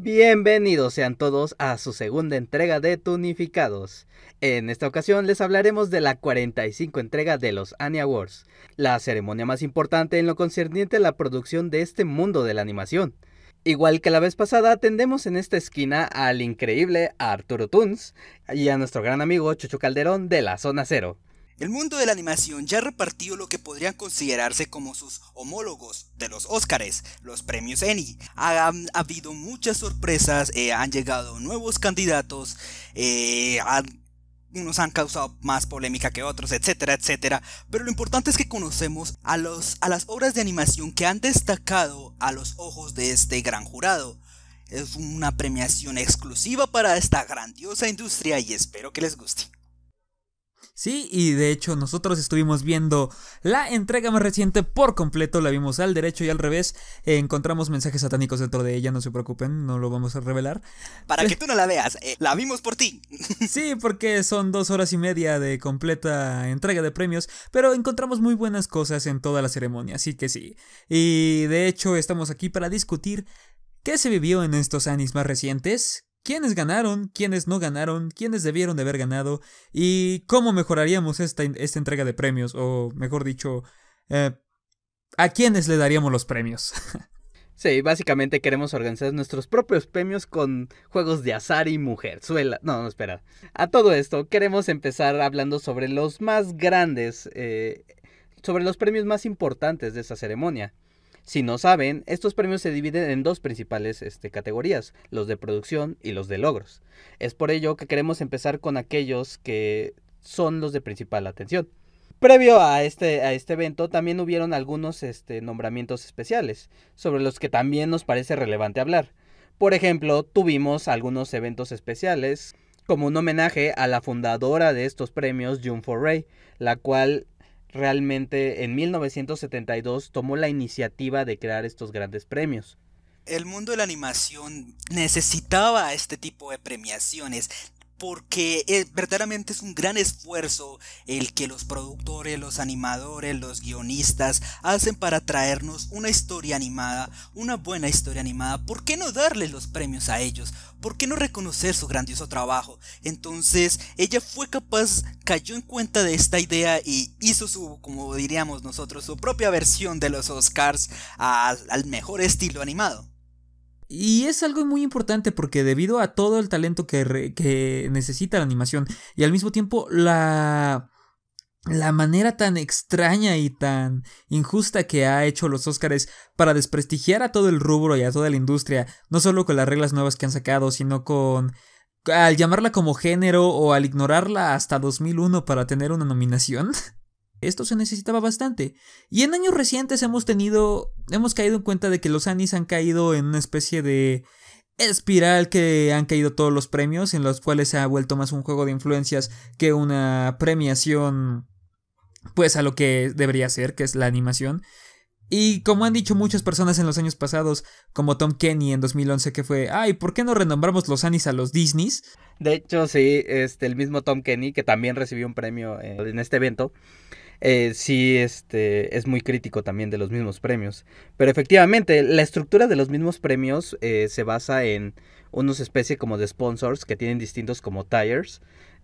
Bienvenidos sean todos a su segunda entrega de Tunificados. En esta ocasión les hablaremos de la 45 entrega de los Annie Awards, la ceremonia más importante en lo concerniente a la producción de este mundo de la animación. Igual que la vez pasada, tendemos en esta esquina al increíble Arturo Tunes y a nuestro gran amigo Chucho Calderón de la Zona Cero. El mundo de la animación ya repartió lo que podrían considerarse como sus homólogos de los Óscares, los premios ENI. Ha, habido muchas sorpresas, eh, han llegado nuevos candidatos, eh, unos han causado más polémica que otros, etcétera, etcétera. Pero lo importante es que conocemos a, los, a las obras de animación que han destacado a los ojos de este gran jurado. Es una premiación exclusiva para esta grandiosa industria y espero que les guste. Sí, y de hecho nosotros estuvimos viendo la entrega más reciente por completo, la vimos al derecho y al revés, eh, encontramos mensajes satánicos dentro de ella, no se preocupen, no lo vamos a revelar. Para que tú no la veas, eh, la vimos por ti. sí, porque son dos horas y media de completa entrega de premios, pero encontramos muy buenas cosas en toda la ceremonia, así que sí. Y de hecho estamos aquí para discutir qué se vivió en estos anis más recientes, quiénes ganaron, quiénes no ganaron, quiénes debieron de haber ganado y cómo mejoraríamos esta, esta entrega de premios, o mejor dicho, eh, a quiénes le daríamos los premios. Sí, básicamente queremos organizar nuestros propios premios con juegos de azar y mujer. No, no, espera. A todo esto, queremos empezar hablando sobre los más grandes, eh, sobre los premios más importantes de esa ceremonia. Si no saben, estos premios se dividen en dos principales este, categorías, los de producción y los de logros. Es por ello que queremos empezar con aquellos que son los de principal atención. Previo a este, este evento también hubieron algunos este, nombramientos especiales, sobre los que también nos parece relevante hablar. Por ejemplo, tuvimos algunos eventos especiales como un homenaje a la fundadora de estos premios, June Foray, la cual realmente en 1972 tomó la iniciativa de crear estos grandes premios. El mundo de la animación necesitaba este tipo de premiaciones, porque eh, verdaderamente es un gran esfuerzo el que los productores, los animadores, los guionistas hacen para traernos una historia animada, una buena historia animada. ¿Por qué no darle los premios a ellos? ¿Por qué no reconocer su grandioso trabajo? Entonces ella fue capaz, cayó en cuenta de esta idea y hizo su, como diríamos nosotros, su propia versión de los Oscars al mejor estilo animado. Y es algo muy importante porque debido a todo el talento que, necesita la animación y al mismo tiempo la, la manera tan extraña y tan injusta que ha hecho los Óscares para desprestigiar a todo el rubro y a toda la industria, no solo con las reglas nuevas que han sacado, sino con al llamarla como género o al ignorarla hasta 2001 para tener una nominación. Esto se necesitaba bastante. Y en años recientes hemos tenido, hemos caído en cuenta de que los Anis han caído en una especie de espiral que han caído todos los premios, en los cuales se ha vuelto más un juego de influencias que una premiación, pues a lo que debería ser, que es la animación. Y como han dicho muchas personas en los años pasados, como Tom Kenny en 2011 que fue, ay, ¿por qué no renombramos los Anis a los Disneys? De hecho, sí, este, el mismo Tom Kenny, que también recibió un premio eh, en este evento, eh, sí este, es muy crítico también de los mismos premios. Pero efectivamente, la estructura de los mismos premios eh, se basa en unos especies como de sponsors que tienen distintos como tires.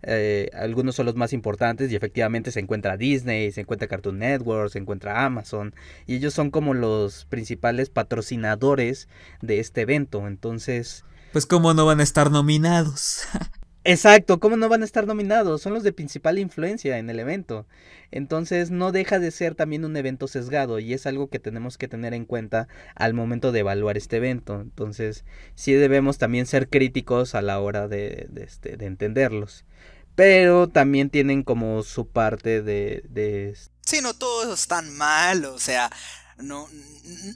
Eh, algunos son los más importantes y efectivamente se encuentra Disney, se encuentra Cartoon Network, se encuentra Amazon y ellos son como los principales patrocinadores de este evento. Entonces... Pues cómo no van a estar nominados. Exacto, ¿cómo no van a estar nominados? Son los de principal influencia en el evento. Entonces no deja de ser también un evento sesgado y es algo que tenemos que tener en cuenta al momento de evaluar este evento. Entonces sí debemos también ser críticos a la hora de, este, entenderlos. Pero también tienen como su parte de... de... Sí, no todos están mal, o sea, no,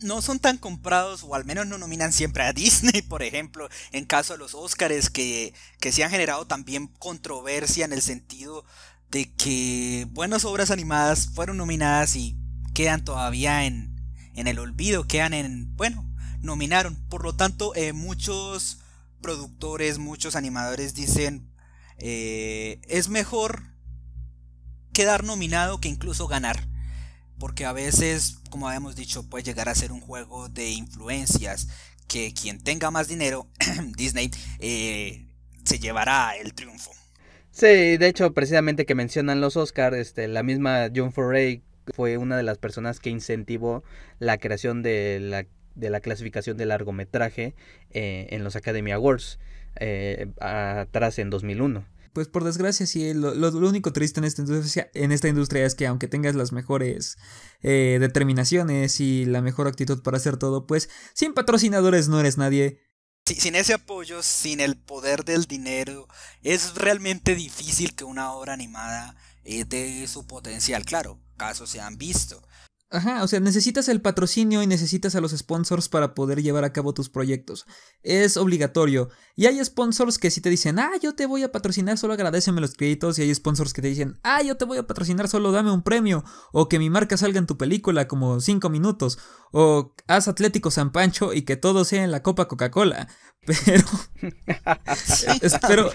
no son tan comprados o al menos no nominan siempre a Disney, por ejemplo, en caso de los Oscars que, que se han generado también controversia en el sentido de que buenas obras animadas fueron nominadas y quedan todavía en, el olvido, quedan en, bueno, nominaron. Por lo tanto, eh, muchos productores, muchos animadores dicen, eh, es mejor quedar nominado que incluso ganar porque a veces, como habíamos dicho, puede llegar a ser un juego de influencias que quien tenga más dinero, Disney, eh, se llevará el triunfo. Sí, de hecho, precisamente que mencionan los Oscars, este, la misma John Foray fue una de las personas que incentivó la creación de la, clasificación de largometraje eh, en los Academy Awards eh, atrás en 2001 pues por desgracia sí, eh, lo, único triste en esta, industria, es que aunque tengas las mejores eh, determinaciones y la mejor actitud para hacer todo, pues sin patrocinadores no eres nadie. sin ese apoyo, sin el poder del dinero, es realmente difícil que una obra animada eh, dé su potencial. Claro, casos se han visto, Ajá, o sea, necesitas el patrocinio y necesitas a los sponsors para poder llevar a cabo tus proyectos. Es obligatorio. Y hay sponsors que si te dicen, ah, yo te voy a patrocinar, solo agradeceme los créditos. Y hay sponsors que te dicen, ah, yo te voy a patrocinar, solo dame un premio. O que mi marca salga en tu película como cinco minutos. O haz Atlético San Pancho y que todo sea en la Copa Coca-Cola. Pero... espero...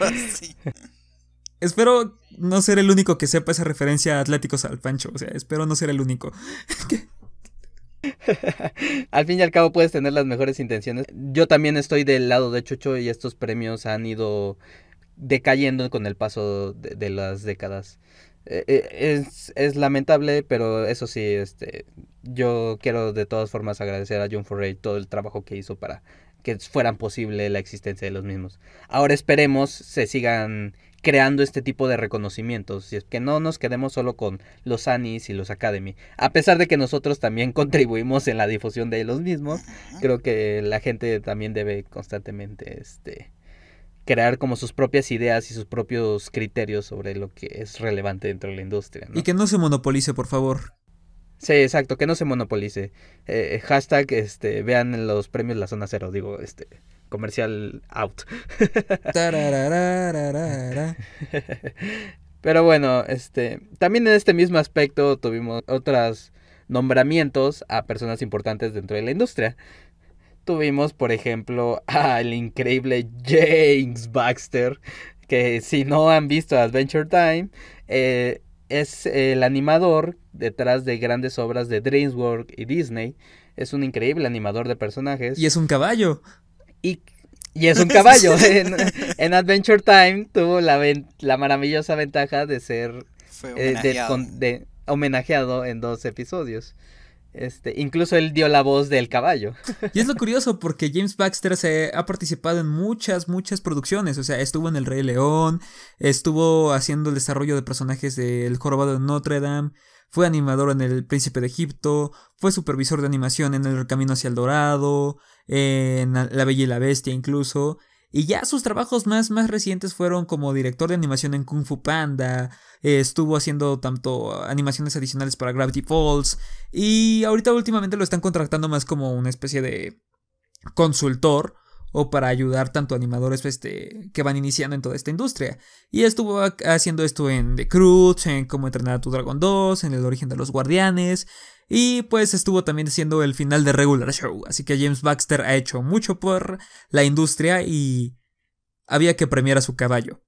Espero no ser el único que sepa esa referencia a Atléticos al Pancho. O sea, espero no ser el único. al fin y al cabo puedes tener las mejores intenciones. Yo también estoy del lado de Chucho y estos premios han ido decayendo con el paso de, las décadas. Eh, eh, es, lamentable, pero eso sí, este, yo quiero de todas formas agradecer a John Foray todo el trabajo que hizo para que fueran posible la existencia de los mismos. Ahora esperemos se sigan creando este tipo de reconocimientos. Y es que no nos quedemos solo con los Anis y los Academy. A pesar de que nosotros también contribuimos en la difusión de los mismos, creo que la gente también debe constantemente este, crear como sus propias ideas y sus propios criterios sobre lo que es relevante dentro de la industria. Y que no se monopolice, por favor. Sí, exacto, que no se monopolice. Eh, eh, hashtag, este, vean los premios La Zona Cero, digo, este comercial out. Pero bueno, este, también en este mismo aspecto tuvimos otros nombramientos a personas importantes dentro de la industria. Tuvimos, por ejemplo, al increíble James Baxter, que si no han visto Adventure Time, eh, es el animador detrás de grandes obras de DreamWorks y Disney. Es un increíble animador de personajes. Y es un caballo. Y, es un caballo. en, Adventure Time tuvo la, la maravillosa ventaja de ser eh, homenajeado. en dos episodios. Este, incluso él dio la voz del caballo. Y es lo curioso porque James Baxter se ha participado en muchas, muchas producciones. O sea, estuvo en El Rey León, estuvo haciendo el desarrollo de personajes del Jorobado de Notre Dame, fue animador en El Príncipe de Egipto, fue supervisor de animación en El Camino hacia el Dorado, en La Bella y la Bestia incluso. Y ya sus trabajos más, más recientes fueron como director de animación en Kung Fu Panda, estuvo haciendo tanto animaciones adicionales para Gravity Falls, y ahorita últimamente lo están contratando más como una especie de consultor o para ayudar tanto animadores este, que van iniciando en toda esta industria. Y estuvo haciendo esto en The Cruz, en Cómo entrenar a tu Dragon 2, en El origen de los guardianes, y pues estuvo también haciendo el final de Regular Show. Así que James Baxter ha hecho mucho por la industria y había que premiar a su caballo.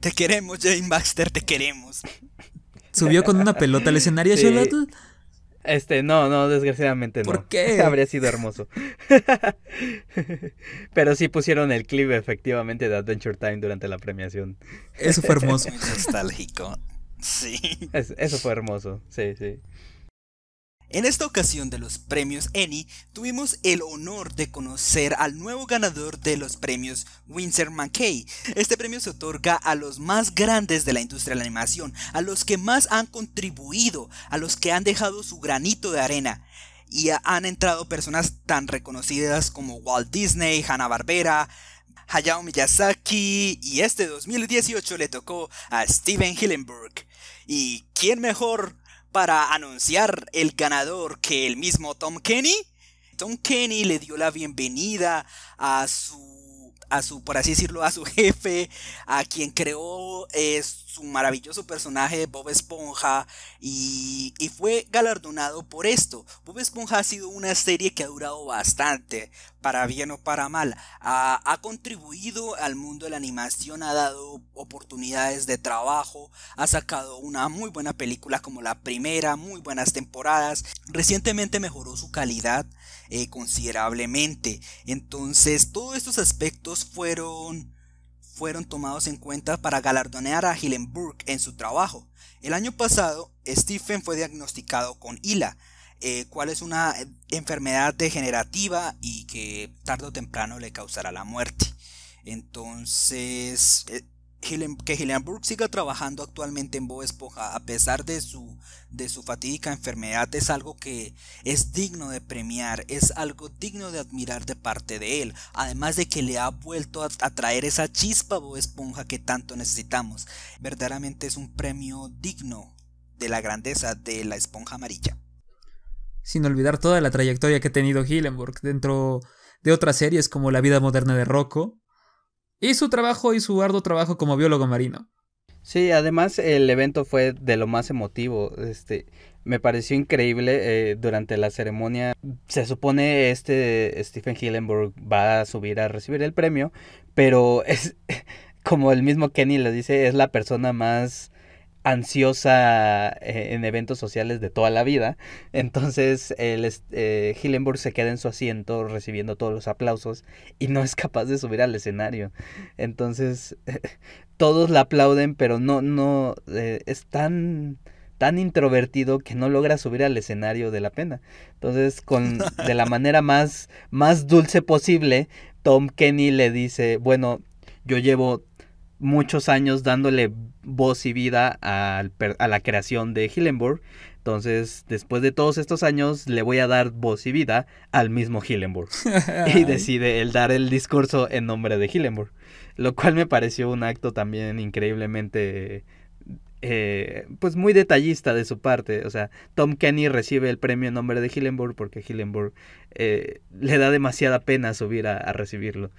Te queremos, James Baxter, te queremos. Subió con una pelota al escenario, este, no, no, desgraciadamente no. ¿Por qué? Habría sido hermoso. Pero sí pusieron el clip efectivamente de Adventure Time durante la premiación. Eso fue hermoso. Nostálgico. Sí. eso fue hermoso, sí, sí. En esta ocasión de los premios ENI, tuvimos el honor de conocer al nuevo ganador de los premios Winsor McKay. Este premio se otorga a los más grandes de la industria de la animación, a los que más han contribuido, a los que han dejado su granito de arena. Y han entrado personas tan reconocidas como Walt Disney, Hanna-Barbera, Hayao Miyazaki y este 2018 le tocó a Steven Hillenburg. ¿Y quién mejor para anunciar el ganador que el mismo Tom Kenny. Tom Kenny le dio la bienvenida a su, a su por así decirlo, a su jefe, a quien creó Esto. Eh, su maravilloso personaje Bob Esponja y, y, fue galardonado por esto. Bob Esponja ha sido una serie que ha durado bastante, para bien o para mal. Ha, contribuido al mundo de la animación, ha dado oportunidades de trabajo, ha sacado una muy buena película como la primera, muy buenas temporadas. Recientemente mejoró su calidad eh, considerablemente. Entonces todos estos aspectos fueron fueron tomados en cuenta para galardonear a Hillenburg en su trabajo. El año pasado, Stephen fue diagnosticado con ILA, eh, cual es una enfermedad degenerativa y que tarde o temprano le causará la muerte. Entonces, eh, que Gillian siga trabajando actualmente en Bob Esponja a pesar de su, de su fatídica enfermedad es algo que es digno de premiar, es algo digno de admirar de parte de él, además de que le ha vuelto a, traer esa chispa Bob Esponja que tanto necesitamos. Verdaderamente es un premio digno de la grandeza de la esponja amarilla. Sin olvidar toda la trayectoria que ha tenido Hillenburg dentro de otras series como La vida moderna de Rocco, y su trabajo y su arduo trabajo como biólogo marino. Sí, además el evento fue de lo más emotivo. Este, me pareció increíble eh, durante la ceremonia. Se supone este Stephen Hillenburg va a subir a recibir el premio, pero es como el mismo Kenny le dice, es la persona más ansiosa eh, en eventos sociales de toda la vida. Entonces, el, eh, Hillenburg se queda en su asiento recibiendo todos los aplausos y no es capaz de subir al escenario. Entonces, todos la aplauden, pero no, no, eh, es tan tan introvertido que no logra subir al escenario de la pena. Entonces, con de la manera más más dulce posible, Tom Kenny le dice, "Bueno, yo llevo muchos años dándole voz y vida a, la creación de Hillenburg. Entonces, después de todos estos años, le voy a dar voz y vida al mismo Hillenburg. y decide el dar el discurso en nombre de Hillenburg. Lo cual me pareció un acto también increíblemente eh, pues muy detallista de su parte. O sea, Tom Kenny recibe el premio en nombre de Hillenburg porque Hillenburg eh, le da demasiada pena subir a, recibirlo.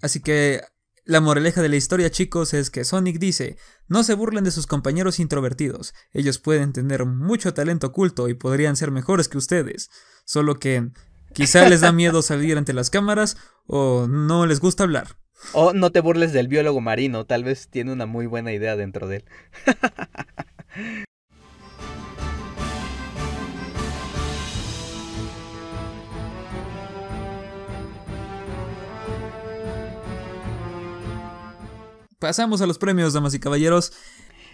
Así que la moraleja de la historia, chicos, es que Sonic dice, no se burlen de sus compañeros introvertidos, ellos pueden tener mucho talento oculto y podrían ser mejores que ustedes, solo que quizá les da miedo salir ante las cámaras o no les gusta hablar. O no te burles del biólogo marino, tal vez tiene una muy buena idea dentro de él. Pasamos a los premios, damas y caballeros.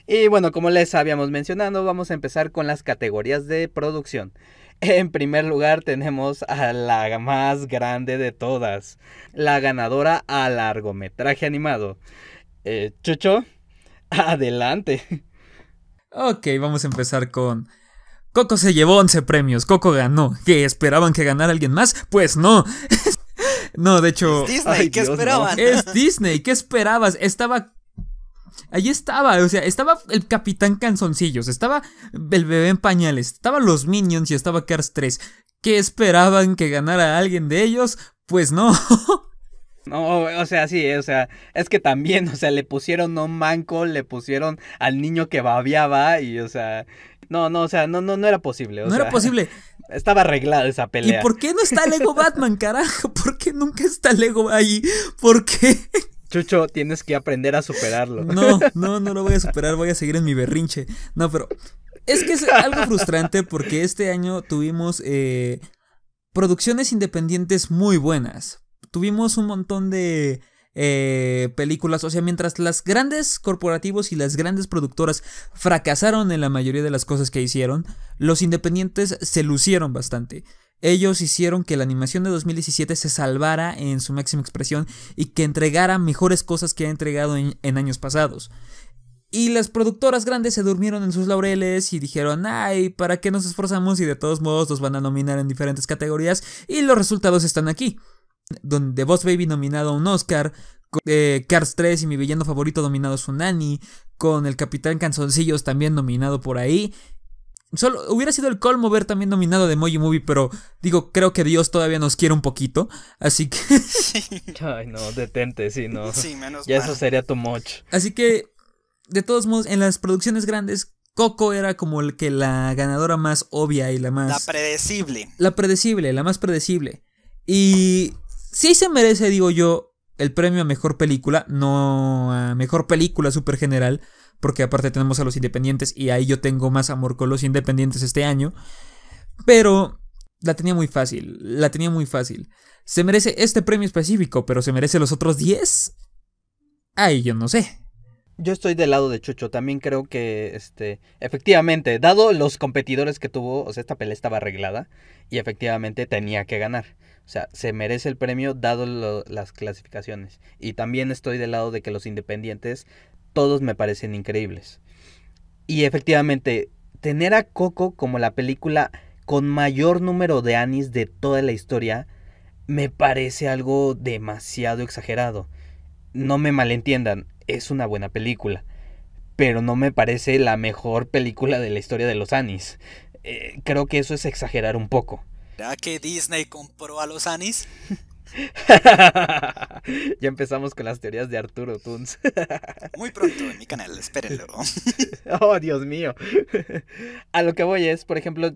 Y bueno, como les habíamos mencionado, vamos a empezar con las categorías de producción. En primer lugar tenemos a la más grande de todas, la ganadora a largometraje animado. Eh, Chucho, adelante. Ok, vamos a empezar con... Coco se llevó 11 premios, Coco ganó. ¿Que esperaban que ganara alguien más? Pues no. No, de hecho. Es Disney, ¿qué Es Disney, ¿qué esperabas? Estaba. ahí estaba, o sea, estaba el Capitán Canzoncillos, estaba el bebé en pañales, estaban los Minions y estaba Cars 3. ¿Qué esperaban que ganara alguien de ellos? Pues no. No, o sea, sí, o sea, es que también, o sea, le pusieron un manco, le pusieron al niño que babiaba y, o sea, no, no, o sea, no, no, no era posible. no era posible. Estaba arreglada esa pelea. ¿Y por qué no está Lego Batman, carajo? ¿Por qué nunca está Lego ahí? ¿Por qué? Chucho, tienes que aprender a superarlo. No, no, no lo voy a superar, voy a seguir en mi berrinche. No, pero es que es algo frustrante porque este año tuvimos eh, producciones independientes muy buenas. Tuvimos un montón de eh, películas. O sea, mientras las grandes corporativos y las grandes productoras fracasaron en la mayoría de las cosas que hicieron, los independientes se lucieron bastante. Ellos hicieron que la animación de 2017 se salvara en su máxima expresión y que entregara mejores cosas que ha entregado en, años pasados. Y las productoras grandes se durmieron en sus laureles y dijeron, ay, ¿para qué nos esforzamos? Y de todos modos los van a nominar en diferentes categorías y los resultados están aquí donde Boss Baby nominado a un Oscar, eh, Cars 3 y mi villano favorito nominado es Unni, con el Capitán Canzoncillos también nominado por ahí. Solo hubiera sido el colmo ver también nominado de Moji Movie, pero digo, creo que Dios todavía nos quiere un poquito, así que. Ay, no, detente, sí, no. Sí, menos Ya eso sería tu much. Así que, de todos modos, en las producciones grandes, Coco era como el que la ganadora más obvia y la más. La predecible. La predecible, la más predecible. Y sí se merece, digo yo, el premio a mejor película, no a mejor película super general, porque aparte tenemos a los independientes y ahí yo tengo más amor con los independientes este año. Pero la tenía muy fácil, la tenía muy fácil. Se merece este premio específico, pero se merece los otros 10. Ay, yo no sé. Yo estoy del lado de Chucho, también creo que este efectivamente, dado los competidores que tuvo, o sea, esta pelea estaba arreglada y efectivamente tenía que ganar. O sea, se merece el premio dado las clasificaciones. Y también estoy del lado de que los independientes, todos me parecen increíbles. Y efectivamente, tener a Coco como la película con mayor número de Anis de toda la historia, me parece algo demasiado exagerado. No me malentiendan, es una buena película, pero no me parece la mejor película de la historia de los Anis. Eh, creo que eso es exagerar un poco. ¿Será que Disney compró a los Anis? ya empezamos con las teorías de Arturo Tunes. Muy pronto en mi canal, espérenlo. oh, Dios mío. A lo que voy es, por ejemplo,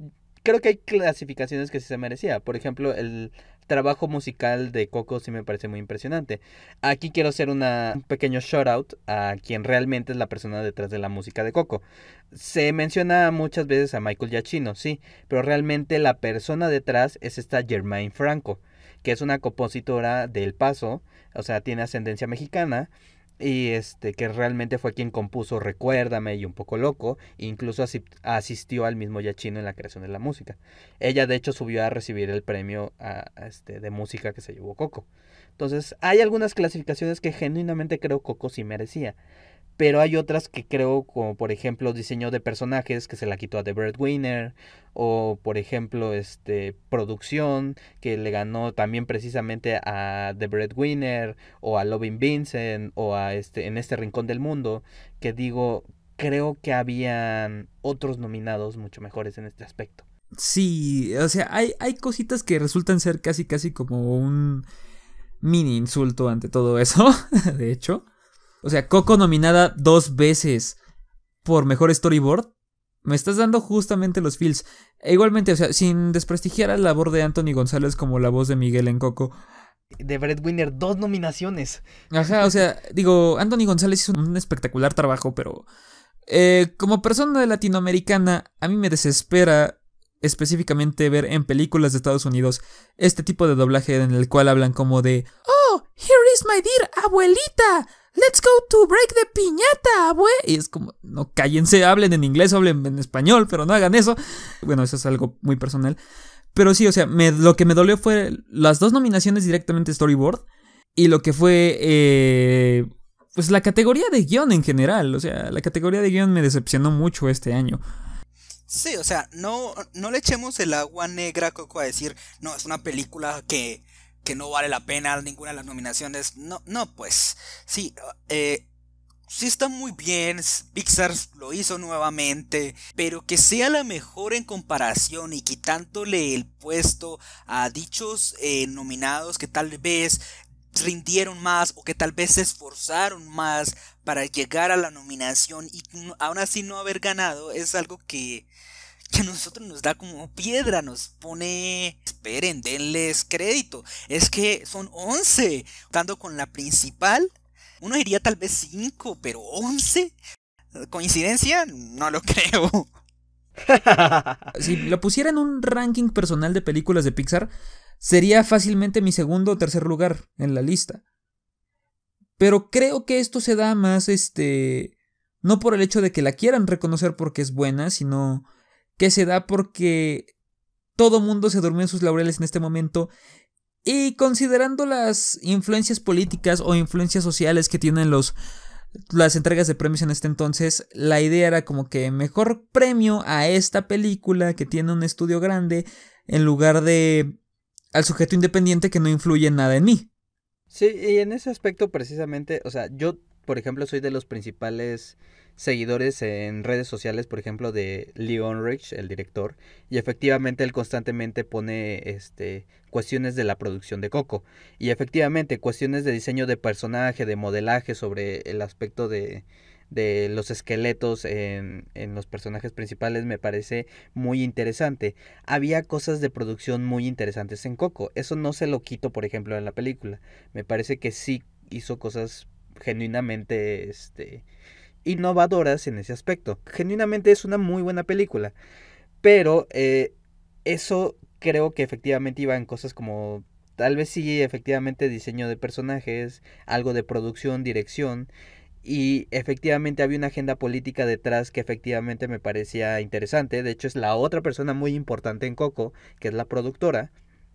creo que hay clasificaciones que sí se merecía. Por ejemplo, el trabajo musical de Coco sí me parece muy impresionante. Aquí quiero hacer un pequeño shout out a quien realmente es la persona detrás de la música de Coco se menciona muchas veces a Michael Yachino, sí, pero realmente la persona detrás es esta Germaine Franco, que es una compositora del Paso, o sea, tiene ascendencia mexicana y este que realmente fue quien compuso Recuérdame y Un poco loco, e incluso asistió al mismo Yachino en la creación de la música. Ella de hecho subió a recibir el premio este, de música que se llevó Coco. Entonces, hay algunas clasificaciones que genuinamente creo Coco sí merecía pero hay otras que creo, como por ejemplo diseño de personajes que se la quitó a The Breadwinner, o por ejemplo este producción que le ganó también precisamente a The Breadwinner, o a Loving Vincent, o a este en este rincón del mundo, que digo, creo que habían otros nominados mucho mejores en este aspecto. Sí, o sea, hay, hay cositas que resultan ser casi casi como un mini insulto ante todo eso, de hecho. O sea, Coco nominada dos veces por mejor storyboard. Me estás dando justamente los feels. E igualmente, o sea, sin desprestigiar la labor de Anthony González como la voz de Miguel en Coco. De Winner, dos nominaciones. Ajá, o sea, digo, Anthony González hizo un espectacular trabajo, pero eh, como persona latinoamericana, a mí me desespera específicamente ver en películas de Estados Unidos este tipo de doblaje en el cual hablan como de Oh, here is my dear abuelita. Let's go to break the piñata, abue. Y es como, no cállense, hablen en inglés, hablen en español, pero no hagan eso. Bueno, eso es algo muy personal. Pero sí, o sea, lo que me dolió fue las dos nominaciones directamente Storyboard y lo que fue, eh, pues la categoría de guión en general. O sea, la categoría de guión me decepcionó mucho este año. Sí, o sea, no, no le echemos el agua negra Coco a decir, no, es una película que que no vale la pena ninguna de las nominaciones. No, no, pues sí, eh, sí está muy bien, Pixar lo hizo nuevamente, pero que sea la mejor en comparación y quitándole el puesto a dichos eh, nominados que tal vez rindieron más o que tal vez se esforzaron más para llegar a la nominación y aún así no haber ganado es algo que que a nosotros nos da como piedra, nos pone, esperen, denles crédito. Es que son 11, dando con la principal, uno diría tal vez 5, pero 11. ¿Coincidencia? No lo creo. si lo pusiera en un ranking personal de películas de Pixar, sería fácilmente mi segundo o tercer lugar en la lista. Pero creo que esto se da más, este, no por el hecho de que la quieran reconocer porque es buena, sino que se da porque todo mundo se durmió en sus laureles en este momento. Y considerando las influencias políticas o influencias sociales que tienen los, las entregas de premios en este entonces, la idea era como que mejor premio a esta película que tiene un estudio grande en lugar de al sujeto independiente que no influye nada en mí. Sí, y en ese aspecto precisamente, o sea, yo por ejemplo, soy de los principales seguidores en redes sociales, por ejemplo, de Leon Rich, el director, y efectivamente él constantemente pone este cuestiones de la producción de Coco y efectivamente cuestiones de diseño de personaje, de modelaje sobre el aspecto de, de los esqueletos en, en, los personajes principales me parece muy interesante. Había cosas de producción muy interesantes en Coco. Eso no se lo quito, por ejemplo, en la película. Me parece que sí hizo cosas genuinamente este, innovadoras en ese aspecto. Genuinamente es una muy buena película, pero eh, eso creo que efectivamente iba en cosas como tal vez sí, efectivamente diseño de personajes, algo de producción, dirección. Y efectivamente había una agenda política detrás que efectivamente me parecía interesante. De hecho es la otra persona muy importante en Coco, que es la productora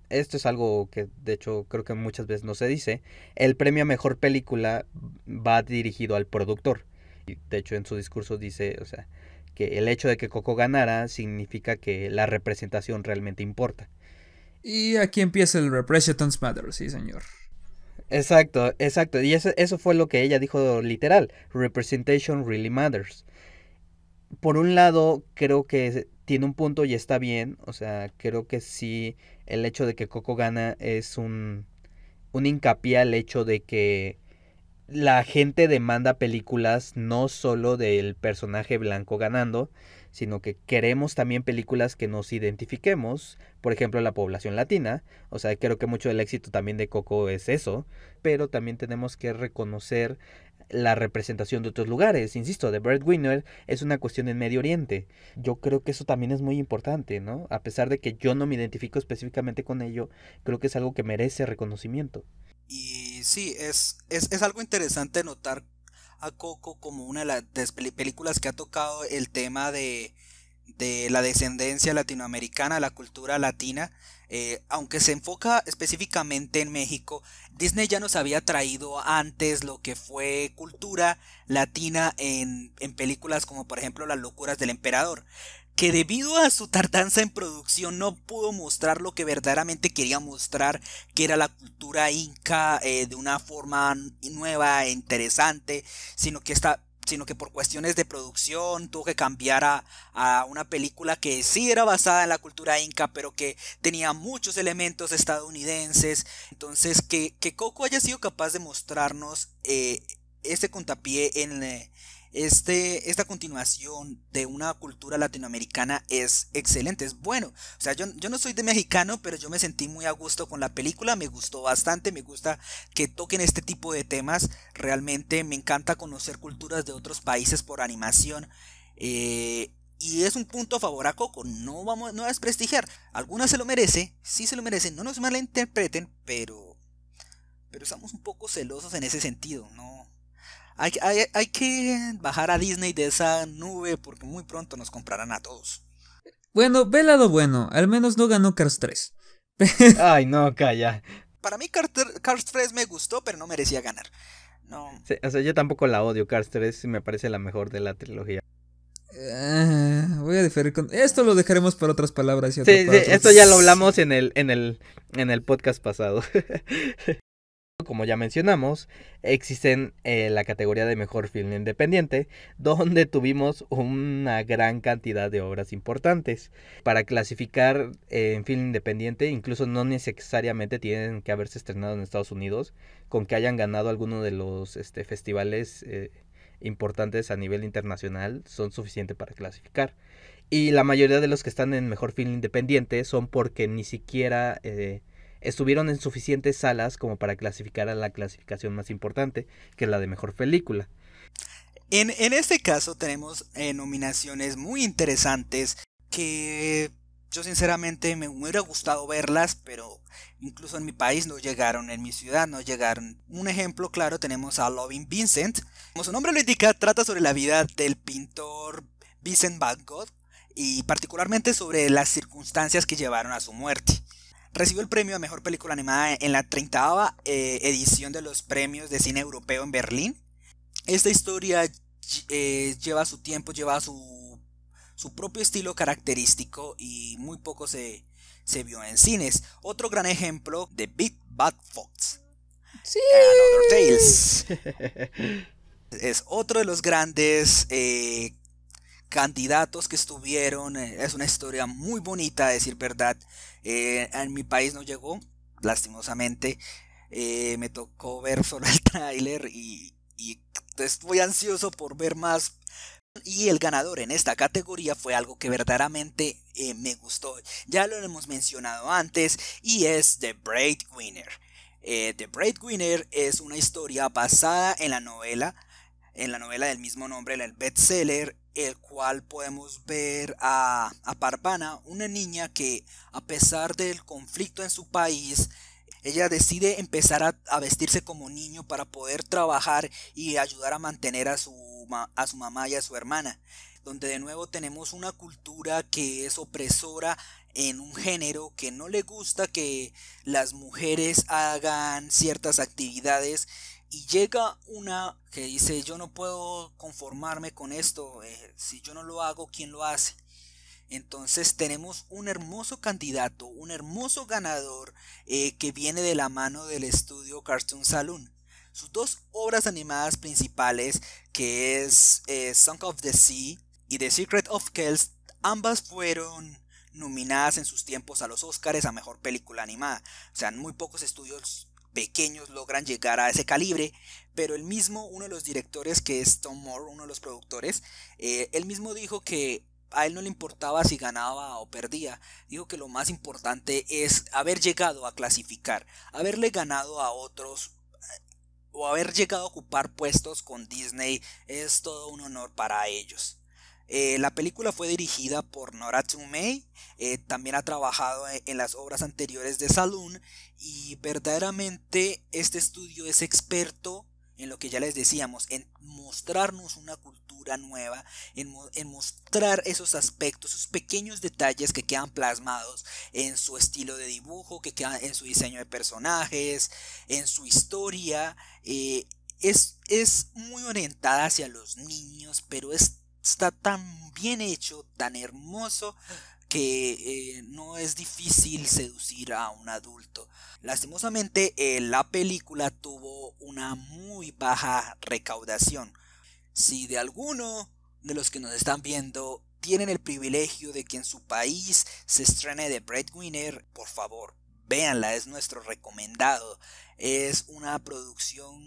esto es algo que de hecho creo que muchas veces no se dice, el premio a mejor película va dirigido al productor. Y de hecho en su discurso dice, o sea, que el hecho de que Coco ganara significa que la representación realmente importa. Y aquí empieza el Representance Matter, sí señor. Exacto, exacto. Y eso, eso fue lo que ella dijo literal. Representation really matters. Por un lado, creo que tiene un punto y está bien. O sea, creo que sí el hecho de que Coco gana es un, un hincapié al hecho de que la gente demanda películas no solo del personaje blanco ganando, sino que queremos también películas que nos identifiquemos, por ejemplo, la población latina, o sea, creo que mucho del éxito también de Coco es eso, pero también tenemos que reconocer la representación de otros lugares. Insisto, de The Winner es una cuestión en Medio Oriente. Yo creo que eso también es muy importante, ¿no? A pesar de que yo no me identifico específicamente con ello, creo que es algo que merece reconocimiento. Y sí, es, es, algo interesante notar a Coco como una de las películas que ha tocado el tema de, de la descendencia latinoamericana, la cultura latina eh, aunque se enfoca específicamente en México, Disney ya nos había traído antes lo que fue cultura latina en, películas como por ejemplo Las locuras del emperador, que debido a su tardanza en producción no pudo mostrar lo que verdaderamente quería mostrar, que era la cultura inca eh, de una forma nueva e interesante, sino que está sino que por cuestiones de producción tuvo que cambiar a, una película que sí era basada en la cultura inca, pero que tenía muchos elementos estadounidenses. Entonces, que, Coco haya sido capaz de mostrarnos eh, ese contapié en, eh, este, esta continuación de una cultura latinoamericana es excelente, es bueno. O sea, yo, no soy de mexicano, pero yo me sentí muy a gusto con la película, me gustó bastante, me gusta que toquen este tipo de temas. Realmente me encanta conocer culturas de otros países por animación. Eh, y es un punto a favor a Coco, no vamos no a desprestigiar. Algunas se lo merece, sí se lo merecen, no nos malinterpreten, pero, pero estamos un poco celosos en ese sentido, ¿no? Hay, que bajar a Disney de esa nube porque muy pronto nos comprarán a todos. Bueno, ve lado bueno, al menos no ganó Cars 3. Ay, no, calla. Para mí Cars 3 me gustó, pero no merecía ganar. No. o sea, yo tampoco la odio. Cars 3 me parece la mejor de la trilogía. Eh, voy a diferir con. Esto lo dejaremos para otras palabras. Y sí, esto ya lo hablamos en el, en el, en el podcast pasado. Como ya mencionamos, existen eh, la categoría de mejor film independiente, donde tuvimos una gran cantidad de obras importantes. Para clasificar eh, en film independiente, incluso no necesariamente tienen que haberse estrenado en Estados Unidos, con que hayan ganado alguno de los este, festivales eh, importantes a nivel internacional, son suficientes para clasificar. Y la mayoría de los que están en mejor film independiente son porque ni siquiera estuvieron en suficientes salas como para clasificar a la clasificación más importante, que es la de mejor película. En, este caso tenemos eh, nominaciones muy interesantes que yo sinceramente me hubiera gustado verlas, pero incluso en mi país no llegaron, en mi ciudad no llegaron. Un ejemplo claro tenemos a Loving Vincent. Como su nombre lo indica, trata sobre la vida del pintor Vincent Van Gogh y particularmente sobre las circunstancias que llevaron a su muerte. Recibió el premio a Mejor Película Animada en la 30 eh, edición de los premios de cine europeo en Berlín. Esta historia eh, lleva su tiempo, lleva su, propio estilo característico y muy poco se, vio en cines. Otro gran ejemplo de Big Bad Fox. Sí. Another Tales. es otro de los grandes eh, candidatos que estuvieron. Eh, es una historia muy bonita, a decir verdad. Eh, en mi país no llegó, lastimosamente. Eh, me tocó ver solo el tráiler y, pues, estoy ansioso por ver más. Y el ganador en esta categoría fue algo que verdaderamente me gustó. Ya lo hemos mencionado antes y es The Braid Winner. The Braid Winner es una historia basada en la novela, en la novela del mismo nombre, el bestseller el cual podemos ver a, a Parvana, una niña que a pesar del conflicto en su país, ella decide empezar a, vestirse como niño para poder trabajar y ayudar a mantener a su, a su mamá y a su hermana. Donde de nuevo tenemos una cultura que es opresora en un género que no le gusta que las mujeres hagan ciertas actividades y llega una que dice yo no puedo conformarme con esto, eh, si yo no lo hago, ¿quién lo hace? Entonces tenemos un hermoso candidato, un hermoso ganador eh, que viene de la mano del estudio Cartoon Saloon. Sus dos obras animadas principales, que es Sunk eh, Song of the Sea y The Secret of Kells, ambas fueron nominadas en sus tiempos a los Oscars a Mejor Película Animada. O sea, muy pocos estudios pequeños logran llegar a ese calibre, pero el mismo, uno de los directores, que es Tom Moore, uno de los productores, el eh, él mismo dijo que a él no le importaba si ganaba o perdía, dijo que lo más importante es haber llegado a clasificar, haberle ganado a otros eh, o haber llegado a ocupar puestos con Disney es todo un honor para ellos. Eh, la película fue dirigida por Nora Tsumei, eh, también ha trabajado e, en las obras anteriores de Saloon y verdaderamente este estudio es experto en lo que ya les decíamos, en mostrarnos una cultura nueva, en, mostrar esos aspectos, esos pequeños detalles que quedan plasmados en su estilo de dibujo, que quedan en su diseño de personajes, en su historia. Eh, es muy orientada hacia los niños, pero es está tan bien hecho, tan hermoso, que eh, no es difícil seducir a un adulto. Lastimosamente, eh, la película tuvo una muy baja recaudación. Si de alguno de los que nos están viendo tienen el privilegio de que en su país se estrene The Breadwinner, por favor, véanla, es nuestro recomendado. Es una producción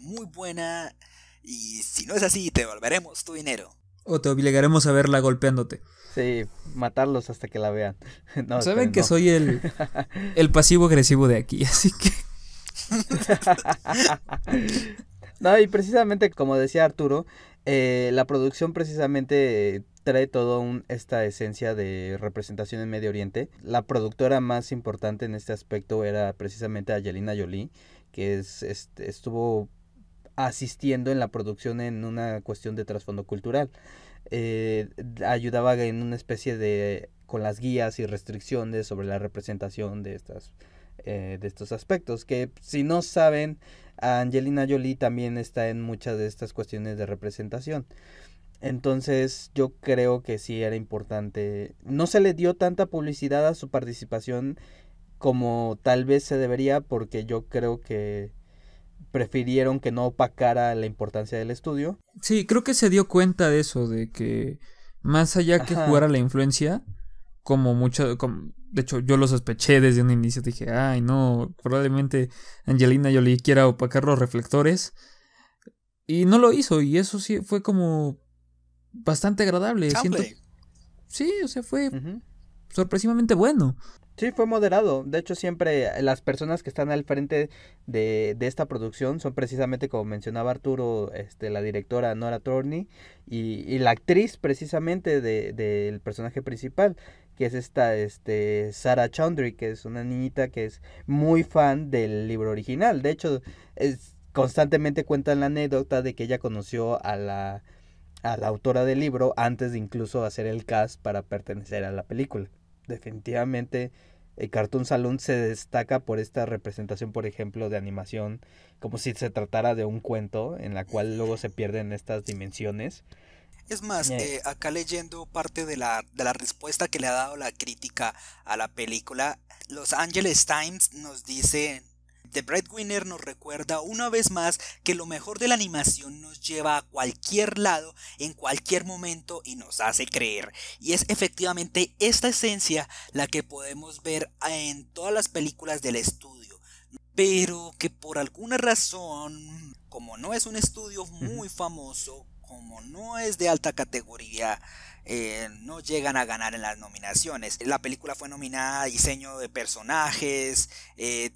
muy buena y si no es así, te devolveremos tu dinero. O te obligaremos a verla golpeándote. Sí, matarlos hasta que la vean. No, Saben este, que soy el, pasivo agresivo de aquí, así que... no, y precisamente como decía Arturo, eh, la producción precisamente trae toda esta esencia de representación en Medio Oriente. La productora más importante en este aspecto era precisamente Ayelina Jolie, que es, este, estuvo asistiendo en la producción en una cuestión de trasfondo cultural. Eh, ayudaba en una especie de con las guías y restricciones sobre la representación de estas eh, de estos aspectos que si no saben Angelina Jolie también está en muchas de estas cuestiones de representación entonces yo creo que sí era importante no se le dio tanta publicidad a su participación como tal vez se debería porque yo creo que prefirieron que no opacara la importancia del estudio. Sí, creo que se dio cuenta de eso, de que más allá que jugara la influencia, como mucho, de hecho yo lo sospeché desde un inicio, dije, ay no, probablemente Angelina Jolie quiera opacar los reflectores. Y no lo hizo, y eso sí fue como bastante agradable. Sí, o sea, fue sorpresivamente bueno. Sí, fue moderado. De hecho, siempre las personas que están al frente de, esta producción son precisamente, como mencionaba Arturo, este, la directora Nora Torney y, y la actriz precisamente del de, personaje principal, que es esta este, Sara Choundry, que es una niñita que es muy fan del libro original. De hecho, es, constantemente cuentan la anécdota de que ella conoció a la autora del libro antes de incluso hacer el cast para pertenecer a la película definitivamente el eh, Cartoon Saloon se destaca por esta representación, por ejemplo, de animación, como si se tratara de un cuento en la cual luego se pierden estas dimensiones. Es más, eh. Eh, acá leyendo parte de la, de la respuesta que le ha dado la crítica a la película, Los Angeles Times nos dice, The Breadwinner nos recuerda una vez más que lo mejor de la animación nos lleva a cualquier lado, en cualquier momento y nos hace creer. Y es efectivamente esta esencia la que podemos ver en todas las películas del estudio. Pero que por alguna razón, como no es un estudio muy famoso, como no es de alta categoría, eh, no llegan a ganar en las nominaciones. La película fue nominada a diseño de personajes, eh,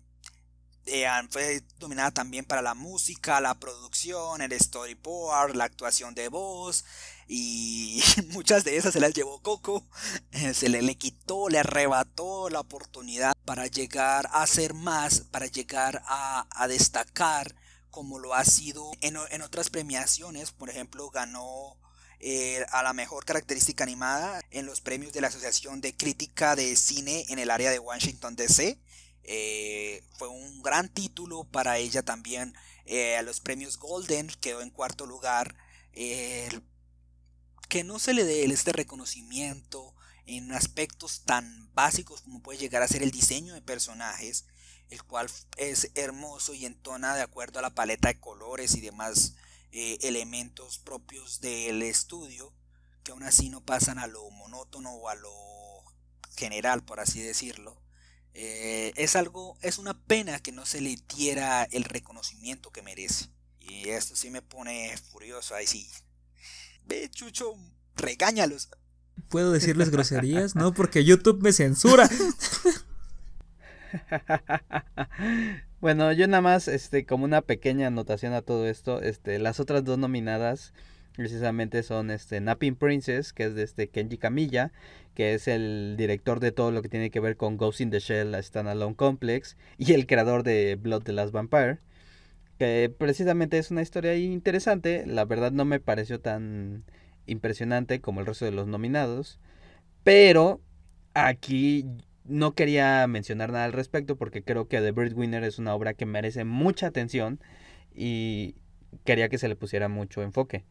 eh, fue dominada también para la música, la producción, el storyboard, la actuación de voz y muchas de esas se las llevó Coco, eh, se le, le quitó, le arrebató la oportunidad para llegar a hacer más, para llegar a, destacar como lo ha sido en, otras premiaciones, por ejemplo ganó eh, a la mejor característica animada en los premios de la Asociación de Crítica de Cine en el área de Washington DC eh, fue un gran título para ella también. Eh, a los premios Golden quedó en cuarto lugar. Eh, que no se le dé este reconocimiento en aspectos tan básicos como puede llegar a ser el diseño de personajes, el cual es hermoso y entona de acuerdo a la paleta de colores y demás elementos propios del estudio, que aún así no pasan a lo monótono o a lo general, por así decirlo. Eh, es algo, es una pena que no se le diera el reconocimiento que merece. Y esto sí me pone furioso. Ahí sí. Ve, Chucho, regáñalos. ¿Puedo decirles groserías? No, porque YouTube me censura. bueno, yo nada más, este, como una pequeña anotación a todo esto, este, las otras dos nominadas precisamente son este Napping Princess, que es de este Kenji Camilla, que es el director de todo lo que tiene que ver con Ghost in the Shell, la Standalone Complex, y el creador de Blood the Last Vampire. Que precisamente es una historia interesante, la verdad no me pareció tan impresionante como el resto de los nominados, pero aquí no quería mencionar nada al respecto porque creo que The Bird Winner es una obra que merece mucha atención y quería que se le pusiera mucho enfoque.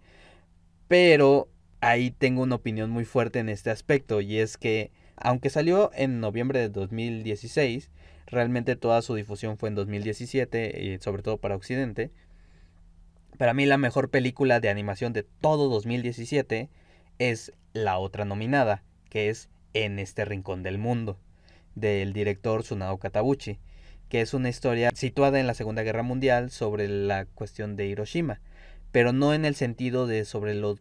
Pero ahí tengo una opinión muy fuerte en este aspecto y es que aunque salió en noviembre de 2016, realmente toda su difusión fue en 2017, sobre todo para Occidente. Para mí la mejor película de animación de todo 2017 es la otra nominada, que es En este rincón del mundo, del director Sunao Katabuchi, que es una historia situada en la Segunda Guerra Mundial sobre la cuestión de Hiroshima pero no en el sentido de sobre lo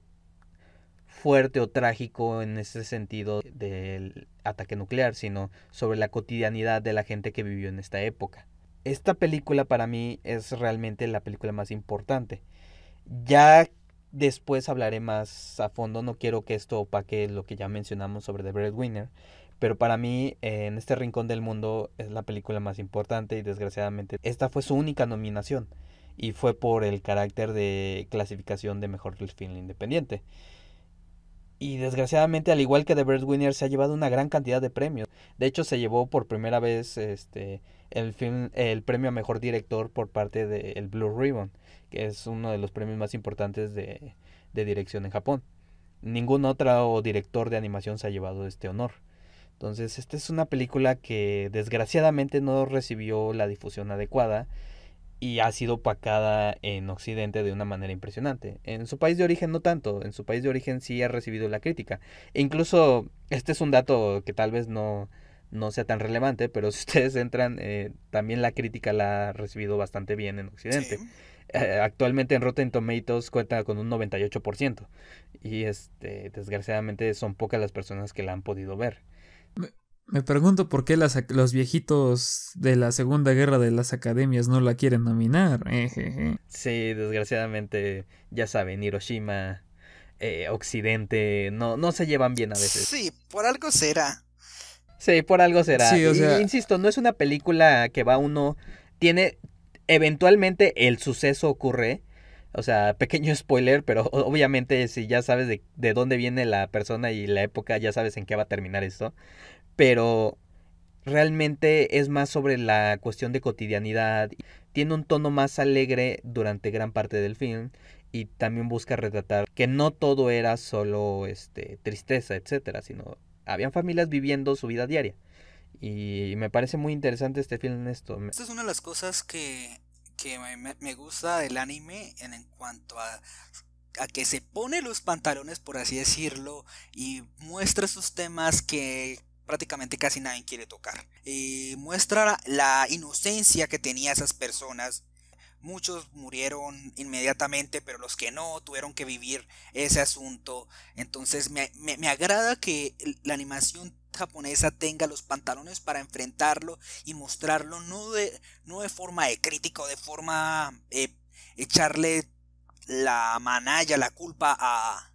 fuerte o trágico en ese sentido del ataque nuclear, sino sobre la cotidianidad de la gente que vivió en esta época. Esta película para mí es realmente la película más importante. Ya después hablaré más a fondo, no quiero que esto opaque lo que ya mencionamos sobre The Breadwinner, pero para mí eh, en este rincón del mundo es la película más importante y desgraciadamente esta fue su única nominación y fue por el carácter de clasificación de mejor film independiente. Y desgraciadamente, al igual que The Bird Winner, se ha llevado una gran cantidad de premios. De hecho, se llevó por primera vez este, el, el premio a mejor director por parte del Blue Ribbon, que es uno de los premios más importantes de, de dirección en Japón. Ningún otro director de animación se ha llevado este honor. Entonces, esta es una película que desgraciadamente no recibió la difusión adecuada y ha sido opacada en Occidente de una manera impresionante. En su país de origen no tanto, en su país de origen sí ha recibido la crítica. E incluso, este es un dato que tal vez no, no sea tan relevante, pero si ustedes entran, eh, también la crítica la ha recibido bastante bien en Occidente. Eh, actualmente en Rotten Tomatoes cuenta con un 98%, y este, desgraciadamente son pocas las personas que la han podido ver. Me pregunto por qué los viejitos de la Segunda Guerra de las Academias no la quieren nominar. Eh, sí, desgraciadamente, ya saben, Hiroshima, eh, Occidente, no, no se llevan bien a veces. Sí, por algo será. Sí, por algo será. insisto, no es una película que va uno. Tiene. Eventualmente el suceso ocurre. O sea, pequeño spoiler, pero obviamente si ya sabes de, de dónde viene la persona y la época, ya sabes en qué va a terminar esto pero realmente es más sobre la cuestión de cotidianidad. Tiene un tono más alegre durante gran parte del film y también busca retratar que no todo era solo este, tristeza, etcétera, sino habían familias viviendo su vida diaria. Y me parece muy interesante este film en esto. Esta es una de las cosas que, me, gusta del anime en, cuanto a, a que se pone los pantalones, por así decirlo, y muestra sus temas que prácticamente casi nadie quiere tocar. Eh, muestra la inocencia que tenía esas personas. Muchos murieron inmediatamente, pero los que no tuvieron que vivir ese asunto. Entonces me, agrada que la animación japonesa tenga los pantalones para enfrentarlo y mostrarlo no de, no de forma de crítica o de forma eh, echarle la manalla, la culpa a,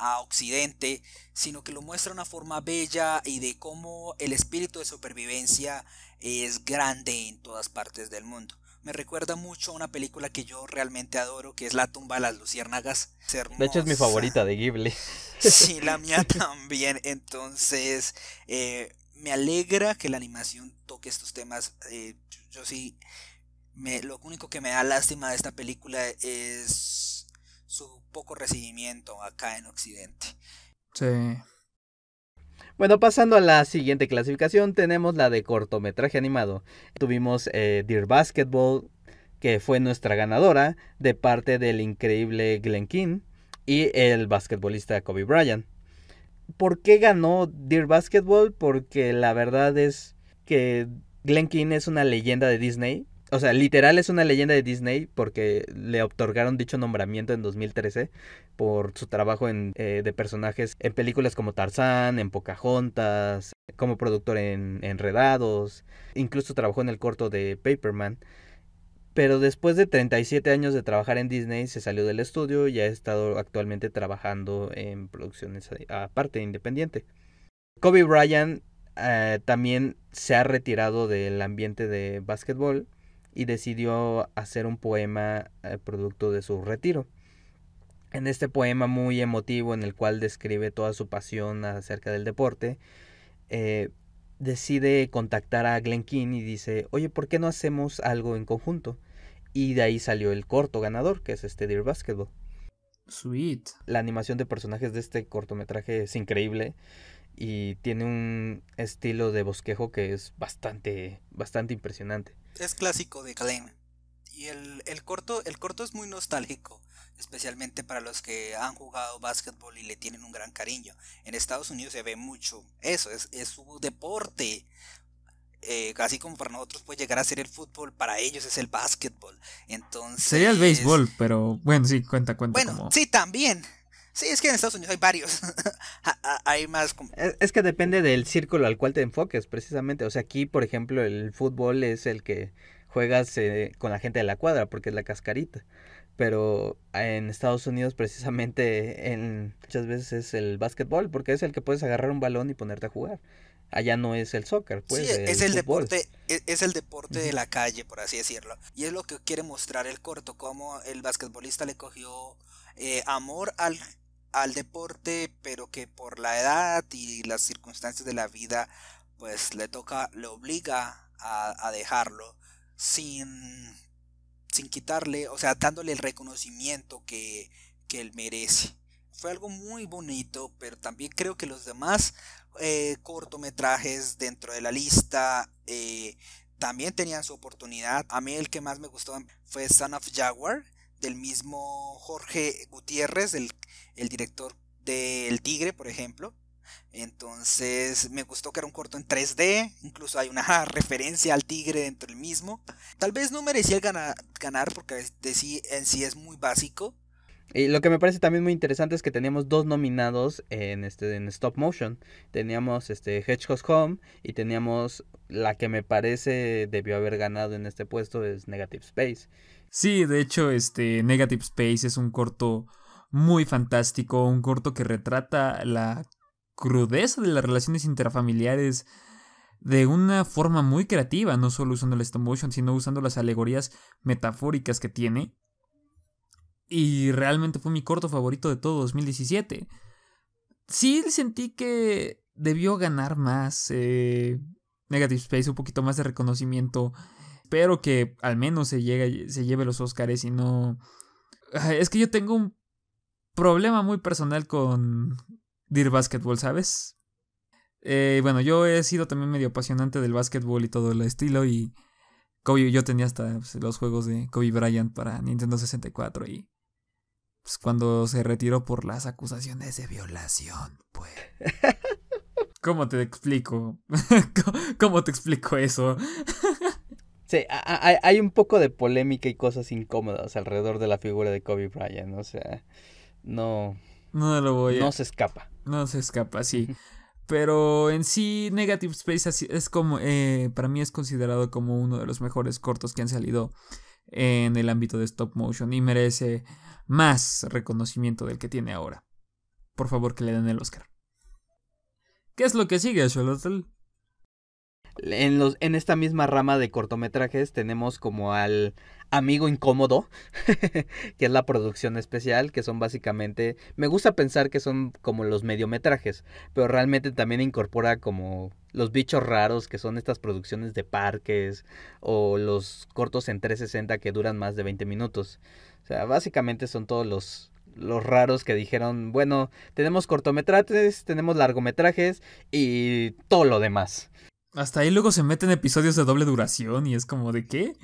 a Occidente, sino que lo muestra de una forma bella y de cómo el espíritu de supervivencia es grande en todas partes del mundo. Me recuerda mucho a una película que yo realmente adoro, que es La tumba de las luciérnagas. De hecho es mi favorita de Ghibli. Sí, la mía también. Entonces, eh, me alegra que la animación toque estos temas. Eh, yo, sí, lo único que me da lástima de esta película es su poco recibimiento acá en Occidente. Sí. Bueno, pasando a la siguiente clasificación, tenemos la de cortometraje animado. Tuvimos eh, Dear Basketball, que fue nuestra ganadora, de parte del increíble Glen King y el basquetbolista Kobe Bryant. ¿Por qué ganó Dear Basketball? Porque la verdad es que Glen King es una leyenda de Disney o sea, literal es una leyenda de Disney porque le otorgaron dicho nombramiento en 2013 por su trabajo en, eh, de personajes en películas como Tarzán, en Pocahontas, como productor en Enredados, incluso trabajó en el corto de Paperman. Pero después de 37 años de trabajar en Disney, se salió del estudio y ha estado actualmente trabajando en producciones eh, aparte, independiente. Kobe Bryant eh, también se ha retirado del ambiente de básquetbol y decidió hacer un poema eh, producto de su retiro. En este poema muy emotivo en el cual describe toda su pasión acerca del deporte, eh, decide contactar a Glen King y dice, oye, ¿por qué no hacemos algo en conjunto? Y de ahí salió el corto ganador, que es este Dear Basketball. Sweet. La animación de personajes de este cortometraje es increíble y tiene un estilo de bosquejo que es bastante, bastante impresionante es clásico de Glenn. Y el, corto, el corto es muy nostálgico, especialmente para los que han jugado básquetbol y le tienen un gran cariño. En Estados Unidos se ve mucho eso, es, es su deporte. casi eh, como para nosotros puede llegar a ser el fútbol, para ellos es el básquetbol. Entonces. Sería el béisbol, pero bueno, sí, cuenta, cuenta. Bueno, sí, también. Sí, es que en Estados Unidos hay varios. hay más. Es, que depende del círculo al cual te enfoques, precisamente. O sea, aquí, por ejemplo, el fútbol es el que juegas eh, con la gente de la cuadra, porque es la cascarita. Pero en Estados Unidos, precisamente, en, muchas veces es el básquetbol, porque es el que puedes agarrar un balón y ponerte a jugar allá no es el soccer, pues. Sí, es el, deporte, e, es, el deporte de la calle, por así decirlo. Y es lo que quiere mostrar el corto, cómo el basquetbolista le cogió eh, amor al al deporte, pero que por la edad y las circunstancias de la vida, pues le toca, le obliga a, dejarlo sin, sin quitarle, o sea, dándole el reconocimiento que, que él merece. Fue algo muy bonito, pero también creo que los demás eh, cortometrajes dentro de la lista eh, también tenían su oportunidad. A mí el que más me gustó fue Son of Jaguar del mismo Jorge Gutiérrez, el, director del El Tigre, por ejemplo. Entonces me gustó que era un corto en 3D, incluso hay una referencia al tigre dentro del mismo. Tal vez no merecía ganar, porque en sí es muy básico. Y lo que me parece también muy interesante es que teníamos dos nominados en este en stop motion. Teníamos este Hedgehog's Home y teníamos la que me parece debió haber ganado en este puesto es Negative Space. Sí, de hecho, este Negative Space es un corto muy fantástico, un corto que retrata la crudeza de las relaciones interfamiliares de una forma muy creativa, no solo usando el stop motion, sino usando las alegorías metafóricas que tiene. Y realmente fue mi corto favorito de todo 2017. Sí sentí que debió ganar más eh, Negative Space, un poquito más de reconocimiento espero que al menos se, se lleve los Oscars y no... Es que yo tengo un problema muy personal con Dear Basketball, ¿sabes? Eh, bueno, yo he sido también medio apasionante del básquetbol y todo el estilo y Kobe, yo tenía hasta pues, los juegos de Kobe Bryant para Nintendo 64 y pues, cuando se retiró por las acusaciones de violación, pues... ¿Cómo te explico? ¿Cómo te explico eso? Sí, hay un poco de polémica y cosas incómodas alrededor de la figura de Kobe Bryant, o sea, no... No se escapa. No se escapa, sí. Pero en sí, Negative Space es como, eh, para mí es considerado como uno de los mejores cortos que han salido en el ámbito de stop motion y merece más reconocimiento del que tiene ahora. Por favor que le den el Oscar. ¿Qué es lo que sigue, Charlotte? En, esta misma rama de cortometrajes tenemos como al amigo incómodo, que es la producción especial, que son básicamente, me gusta pensar que son como los mediometrajes, pero realmente también incorpora como los bichos raros, que son estas producciones de parques o los cortos en 360 que duran más de 20 minutos. O sea, básicamente son todos los, los raros que dijeron, bueno, tenemos cortometrajes, tenemos largometrajes y todo lo demás. Hasta ahí luego se meten episodios de doble duración y es como de qué?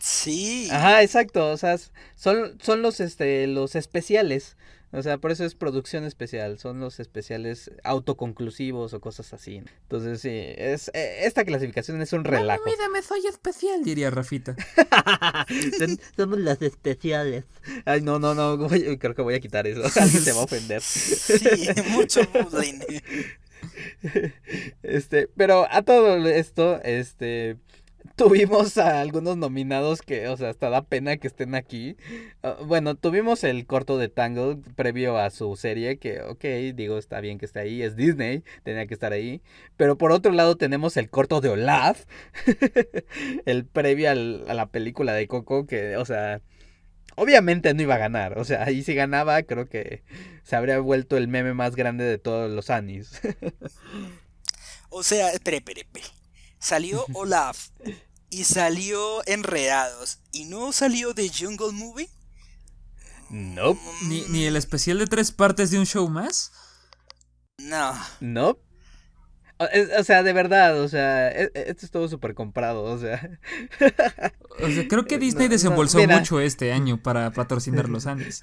Sí. Ajá, exacto. O sea, son, son los este los especiales. O sea, por eso es producción especial. Son los especiales autoconclusivos o cosas así. Entonces, sí, es, e, esta clasificación es un relajo. mírame, soy especial, diría Rafita. Somos las especiales. Ay, no, no, no. creo que voy a quitar eso. Alguien se va a ofender. sí, mucho bullying. Este, pero a todo esto, este, tuvimos a algunos nominados que, o sea, hasta da pena que estén aquí. Ah, bueno, tuvimos el corto de Tango previo a su serie, que, ok, digo, está bien que esté ahí, es Disney, tenía que estar ahí. Pero por otro lado tenemos el corto de Olaf, el previo a la película de Coco, que, o sea, Obviamente no iba a ganar. O sea, ahí si ganaba, creo que se habría vuelto el meme más grande de todos los anis. o sea, espere, espere, Salió Olaf y salió Enredados y no salió de Jungle Movie. No. ¿Ni, el especial de tres partes de un show más? No. No. Nope. Ah, o, sea, de verdad, o sea, e, e, esto es todo súper comprado, o sea. o sea. Creo que Disney desembolsó mucho este año para patrocinar los Andes.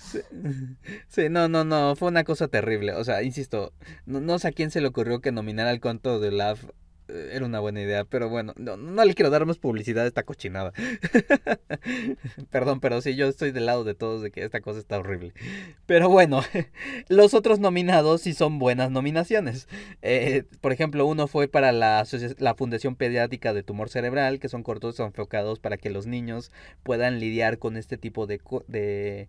Sí, no, no, no, fue una cosa terrible. O sea, insisto, no, no sé a quién se le ocurrió que nominara el cuento de Love eh, era una buena idea, pero bueno, no, le quiero dar más publicidad a esta cochinada. Perdón, pero sí, yo estoy del lado de todos de que esta cosa está horrible. Pero bueno, los otros nominados sí son buenas nominaciones. Eh, por ejemplo, uno fue para la, la Fundación Pediátrica de Tumor Cerebral, que son cortos enfocados para que los niños puedan lidiar con este tipo de, de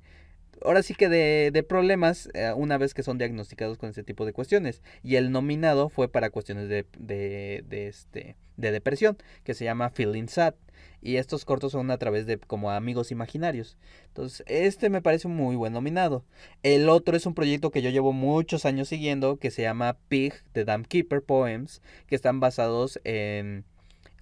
ahora sí que de, de problemas eh, una vez que son diagnosticados con este tipo de cuestiones. Y el nominado fue para cuestiones de, de, de, este, de depresión, que se llama Feeling Sad. Y estos cortos son a través de como amigos imaginarios. Entonces, este me parece un muy buen nominado. El otro es un proyecto que yo llevo muchos años siguiendo, que se llama Pig, The Dam Keeper Poems, que están basados en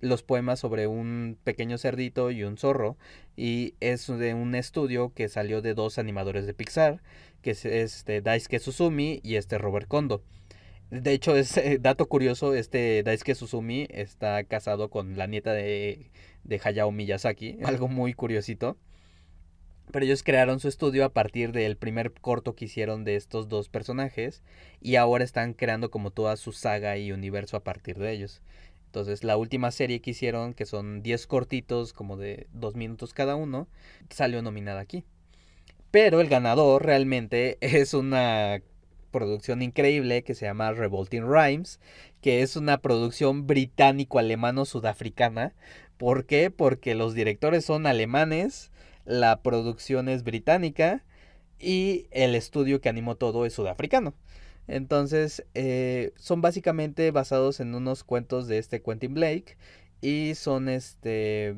los poemas sobre un pequeño cerdito y un zorro y es de un estudio que salió de dos animadores de Pixar, que es este Daisuke Susumi y este Robert Kondo. De hecho, es eh, dato curioso, este Daisuke Susumi está casado con la nieta de, de Hayao Miyazaki, algo muy curiosito. Pero ellos crearon su estudio a partir del primer corto que hicieron de estos dos personajes y ahora están creando como toda su saga y universo a partir de ellos. Entonces, la última serie que hicieron, que son 10 cortitos, como de 2 minutos cada uno, salió nominada aquí. Pero el ganador realmente es una producción increíble que se llama Revolting Rhymes, que es una producción británico-alemano-sudafricana. ¿Por qué? Porque los directores son alemanes, la producción es británica y el estudio que animó todo es sudafricano. Entonces, eh, son básicamente basados en unos cuentos de este Quentin Blake y son este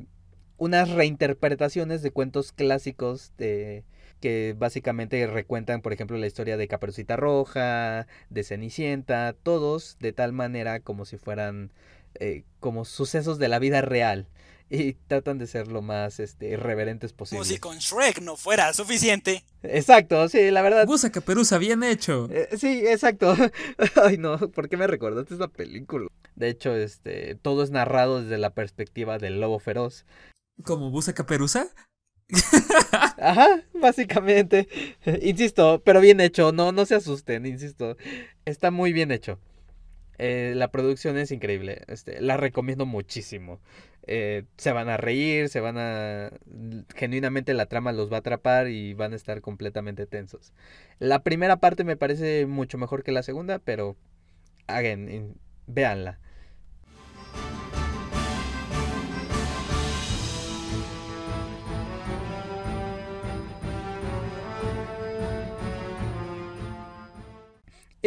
unas reinterpretaciones de cuentos clásicos de, que básicamente recuentan, por ejemplo, la historia de Caperucita Roja, de Cenicienta, todos de tal manera como si fueran eh, como sucesos de la vida real y tratan de ser lo más este, irreverentes posible. Como si con Shrek no fuera suficiente. Exacto, sí, la verdad. Busa Caperuza, bien hecho. Eh, sí, exacto. Ay, no, ¿por qué me recordaste esta película? De hecho, este, todo es narrado desde la perspectiva del lobo feroz. ¿Como Busa Caperuza? Ajá, básicamente. Insisto, pero bien hecho, no, no se asusten, insisto. Está muy bien hecho. Eh, la producción es increíble, este, la recomiendo muchísimo. Eh, se van a reír, se van a... genuinamente la trama los va a atrapar y van a estar completamente tensos. La primera parte me parece mucho mejor que la segunda, pero, hagan véanla.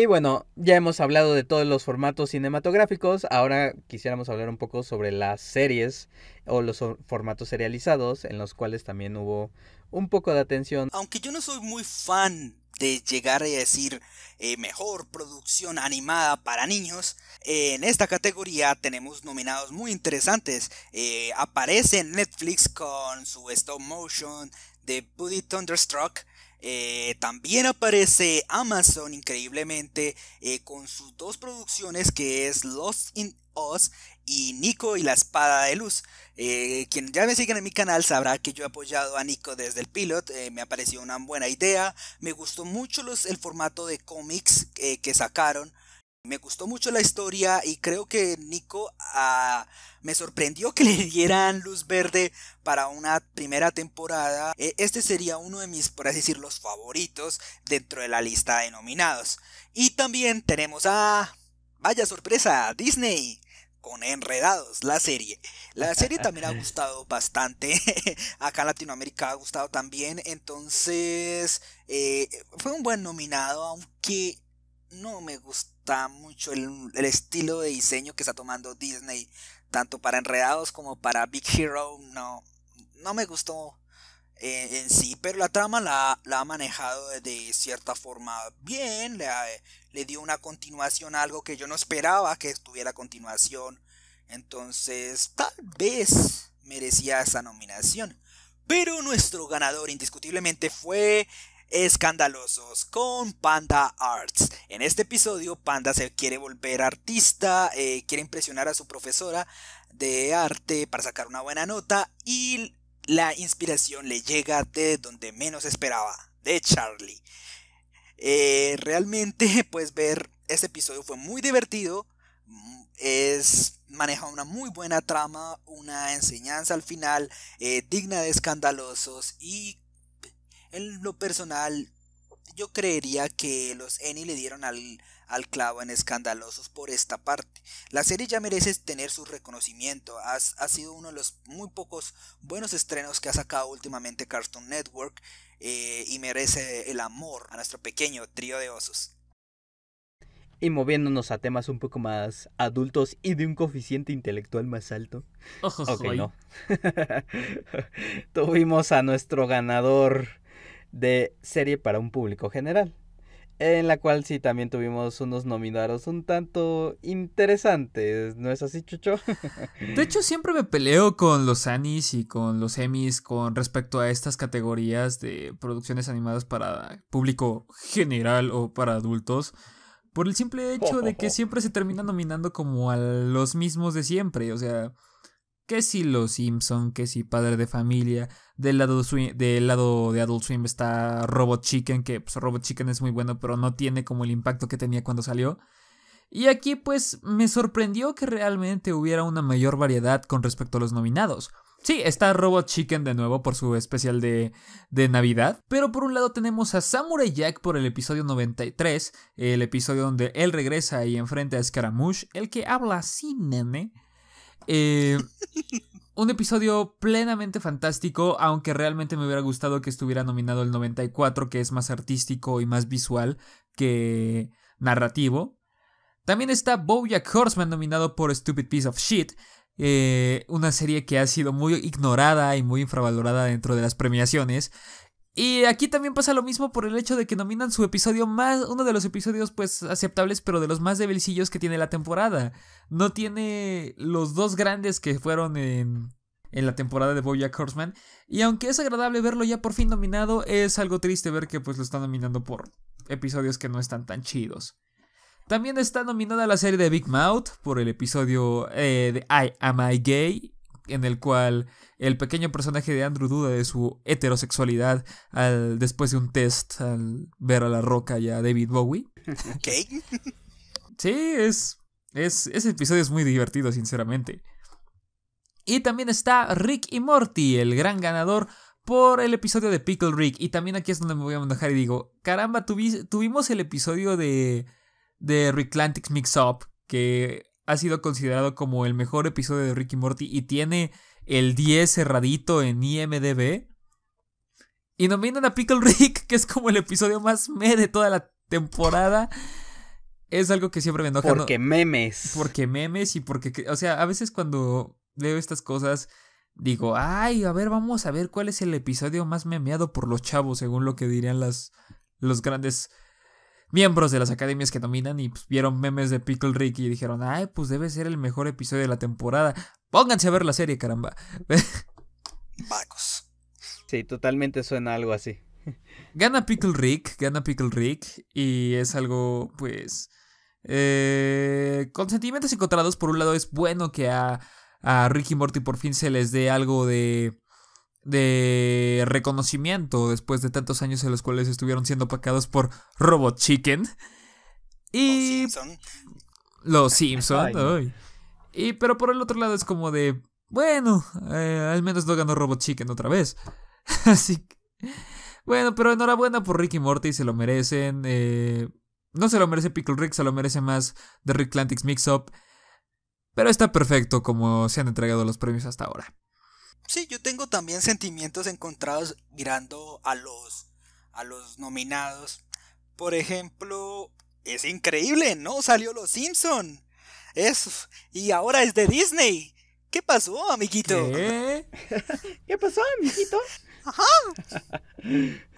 Y bueno, ya hemos hablado de todos los formatos cinematográficos, ahora quisiéramos hablar un poco sobre las series o los formatos serializados en los cuales también hubo un poco de atención. Aunque yo no soy muy fan de llegar a decir eh, mejor producción animada para niños, eh, en esta categoría tenemos nominados muy interesantes. Eh, aparece en Netflix con su stop motion de Buddy Thunderstruck, eh, también aparece Amazon increíblemente eh, con sus dos producciones que es Lost in Us y Nico y la Espada de Luz. Eh, quien ya me siguen en mi canal sabrá que yo he apoyado a Nico desde el pilot, me ha parecido una buena idea, me gustó mucho los, el formato de cómics que sacaron, me gustó mucho la historia y creo que Nico ah, me sorprendió que le dieran luz verde para una primera temporada. E, este sería uno de mis, por así decir, los favoritos dentro de la lista de nominados. Y también tenemos a... Vaya sorpresa, Disney con Enredados, la serie. La serie también ha gustado bastante. Acá en Latinoamérica ha gustado también. Entonces, eh, fue un buen nominado, aunque no me gustó mucho el, estilo de diseño que está tomando Disney, tanto para Enredados como para Big Hero. No, no me gustó eh, en sí, pero la trama la, ha manejado de, cierta forma bien, le, eh, dio una continuación algo que yo no esperaba que tuviera continuación. Entonces, tal vez merecía esa nominación. Pero nuestro ganador indiscutiblemente fue escandalosos con Panda Arts. En este episodio Panda se quiere volver artista, eh, quiere impresionar a su profesora de arte para sacar una buena nota y la inspiración le llega de donde menos esperaba, de Charlie. Eh, realmente pues ver este episodio fue muy divertido, es maneja una muy buena trama, una enseñanza al final eh, digna de escandalosos y en lo personal, yo creería que los Eni le dieron al, clavo en escandalosos por esta parte. La serie ya merece tener su reconocimiento. ha sido uno de los muy pocos buenos estrenos que ha sacado últimamente Cartoon Network eh, y merece el amor a nuestro pequeño trío de osos. Y moviéndonos a temas un poco más adultos y de un coeficiente intelectual más alto. Ojo, no. Tuvimos a nuestro ganador de serie para un público general, en la cual sí también tuvimos unos nominados un tanto interesantes, ¿no es así, Chucho? De hecho, siempre me peleo con los Anis y con los emis con respecto a estas categorías de producciones animadas para público general o para adultos. Por el simple hecho de que siempre se termina nominando como a los mismos de siempre. O sea, que si Los Simpson, que si Padre de Familia, del lado, de Adult Swim está Robot Chicken, que pues, Robot Chicken es muy bueno, pero no tiene como el impacto que tenía cuando salió. Y aquí pues me sorprendió que realmente hubiera una mayor variedad con respecto a los nominados. Sí, está Robot Chicken de nuevo por su especial de, de, Navidad. Pero por un lado tenemos a Samurai Jack por el episodio 93, el episodio donde él regresa y enfrenta a Scaramouche, el que habla sin nene. Eh, un episodio plenamente fantástico, aunque realmente me hubiera gustado que estuviera nominado el 94, que es más artístico y más visual que narrativo. También está Bojack Horseman nominado por Stupid Piece of Shit, eh, una serie que ha sido muy ignorada y muy infravalorada dentro de las premiaciones. Y aquí también pasa lo mismo por el hecho de que nominan su episodio más, uno de los episodios pues aceptables, pero de los más debilcillos que tiene la temporada. No tiene los dos grandes que fueron en, la temporada de Bojack Horseman. Y aunque es agradable verlo ya por fin nominado, es algo triste ver que pues lo están nominando por episodios que no están tan chidos. También está nominada la serie de Big Mouth por el episodio eh, de I Am I Gay en el cual el pequeño personaje de Andrew duda de su heterosexualidad al, después de un test al ver a La Roca y a David Bowie. Sí, es, es, ese episodio es muy divertido, sinceramente. Y también está Rick y Morty, el gran ganador por el episodio de Pickle Rick. Y también aquí es donde me voy a mandar y digo, caramba, tuvimos el episodio de, de Ricklantics Mix Up, que ha sido considerado como el mejor episodio de Ricky Morty y tiene el 10 cerradito en IMDB. Y nominan a Pickle Rick, que es como el episodio más me de toda la temporada. Es algo que siempre me enoja. Porque memes. Porque memes y porque... O sea, a veces cuando leo estas cosas digo, ay, a ver, vamos a ver cuál es el episodio más memeado por los chavos, según lo que dirían las, los grandes miembros de las academias que dominan y pues, vieron memes de Pickle Rick y dijeron, ay, pues debe ser el mejor episodio de la temporada. Pónganse a ver la serie, caramba. Vagos. Sí, totalmente suena algo así. Gana Pickle Rick, gana Pickle Rick y es algo, pues... Eh, con sentimientos encontrados, por un lado es bueno que a, a Rick Morty por fin se les dé algo de de reconocimiento después de tantos años en los cuales estuvieron siendo pacados por Robot Chicken. Y. Los Simpson. Y pero por el otro lado es como de. Bueno, eh, al menos no ganó Robot Chicken otra vez. Así que. Bueno, pero enhorabuena por Ricky Morty, se lo merecen. Eh, no se lo merece Pickle Rick, se lo merece más The Rick Mix Up. Pero está perfecto como se han entregado los premios hasta ahora. Sí, yo tengo también sentimientos encontrados mirando a los, a los nominados. Por ejemplo, es increíble, ¿no? Salió Los Simpson. Es, y ahora es de Disney. ¿Qué pasó, amiguito? ¿Qué, pasó, amiguito? Ajá.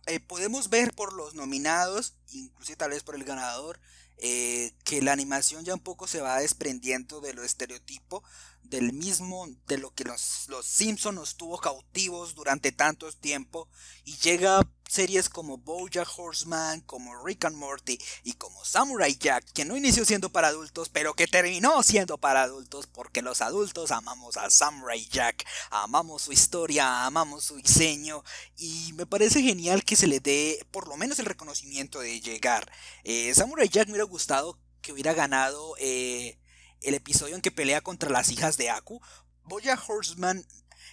Eh, podemos ver por los nominados, inclusive tal vez por el ganador, eh, que la animación ya un poco se va desprendiendo de lo estereotipo del mismo, de lo que los, los Simpsons nos tuvo cautivos durante tanto tiempo y llega series como Bojack Horseman, como Rick and Morty y como Samurai Jack, que no inició siendo para adultos, pero que terminó siendo para adultos porque los adultos amamos a Samurai Jack, amamos su historia, amamos su diseño y me parece genial que se le dé por lo menos el reconocimiento de llegar. Eh, Samurai Jack me hubiera gustado que hubiera ganado eh, el episodio en que pelea contra las hijas de Aku. Boya Horseman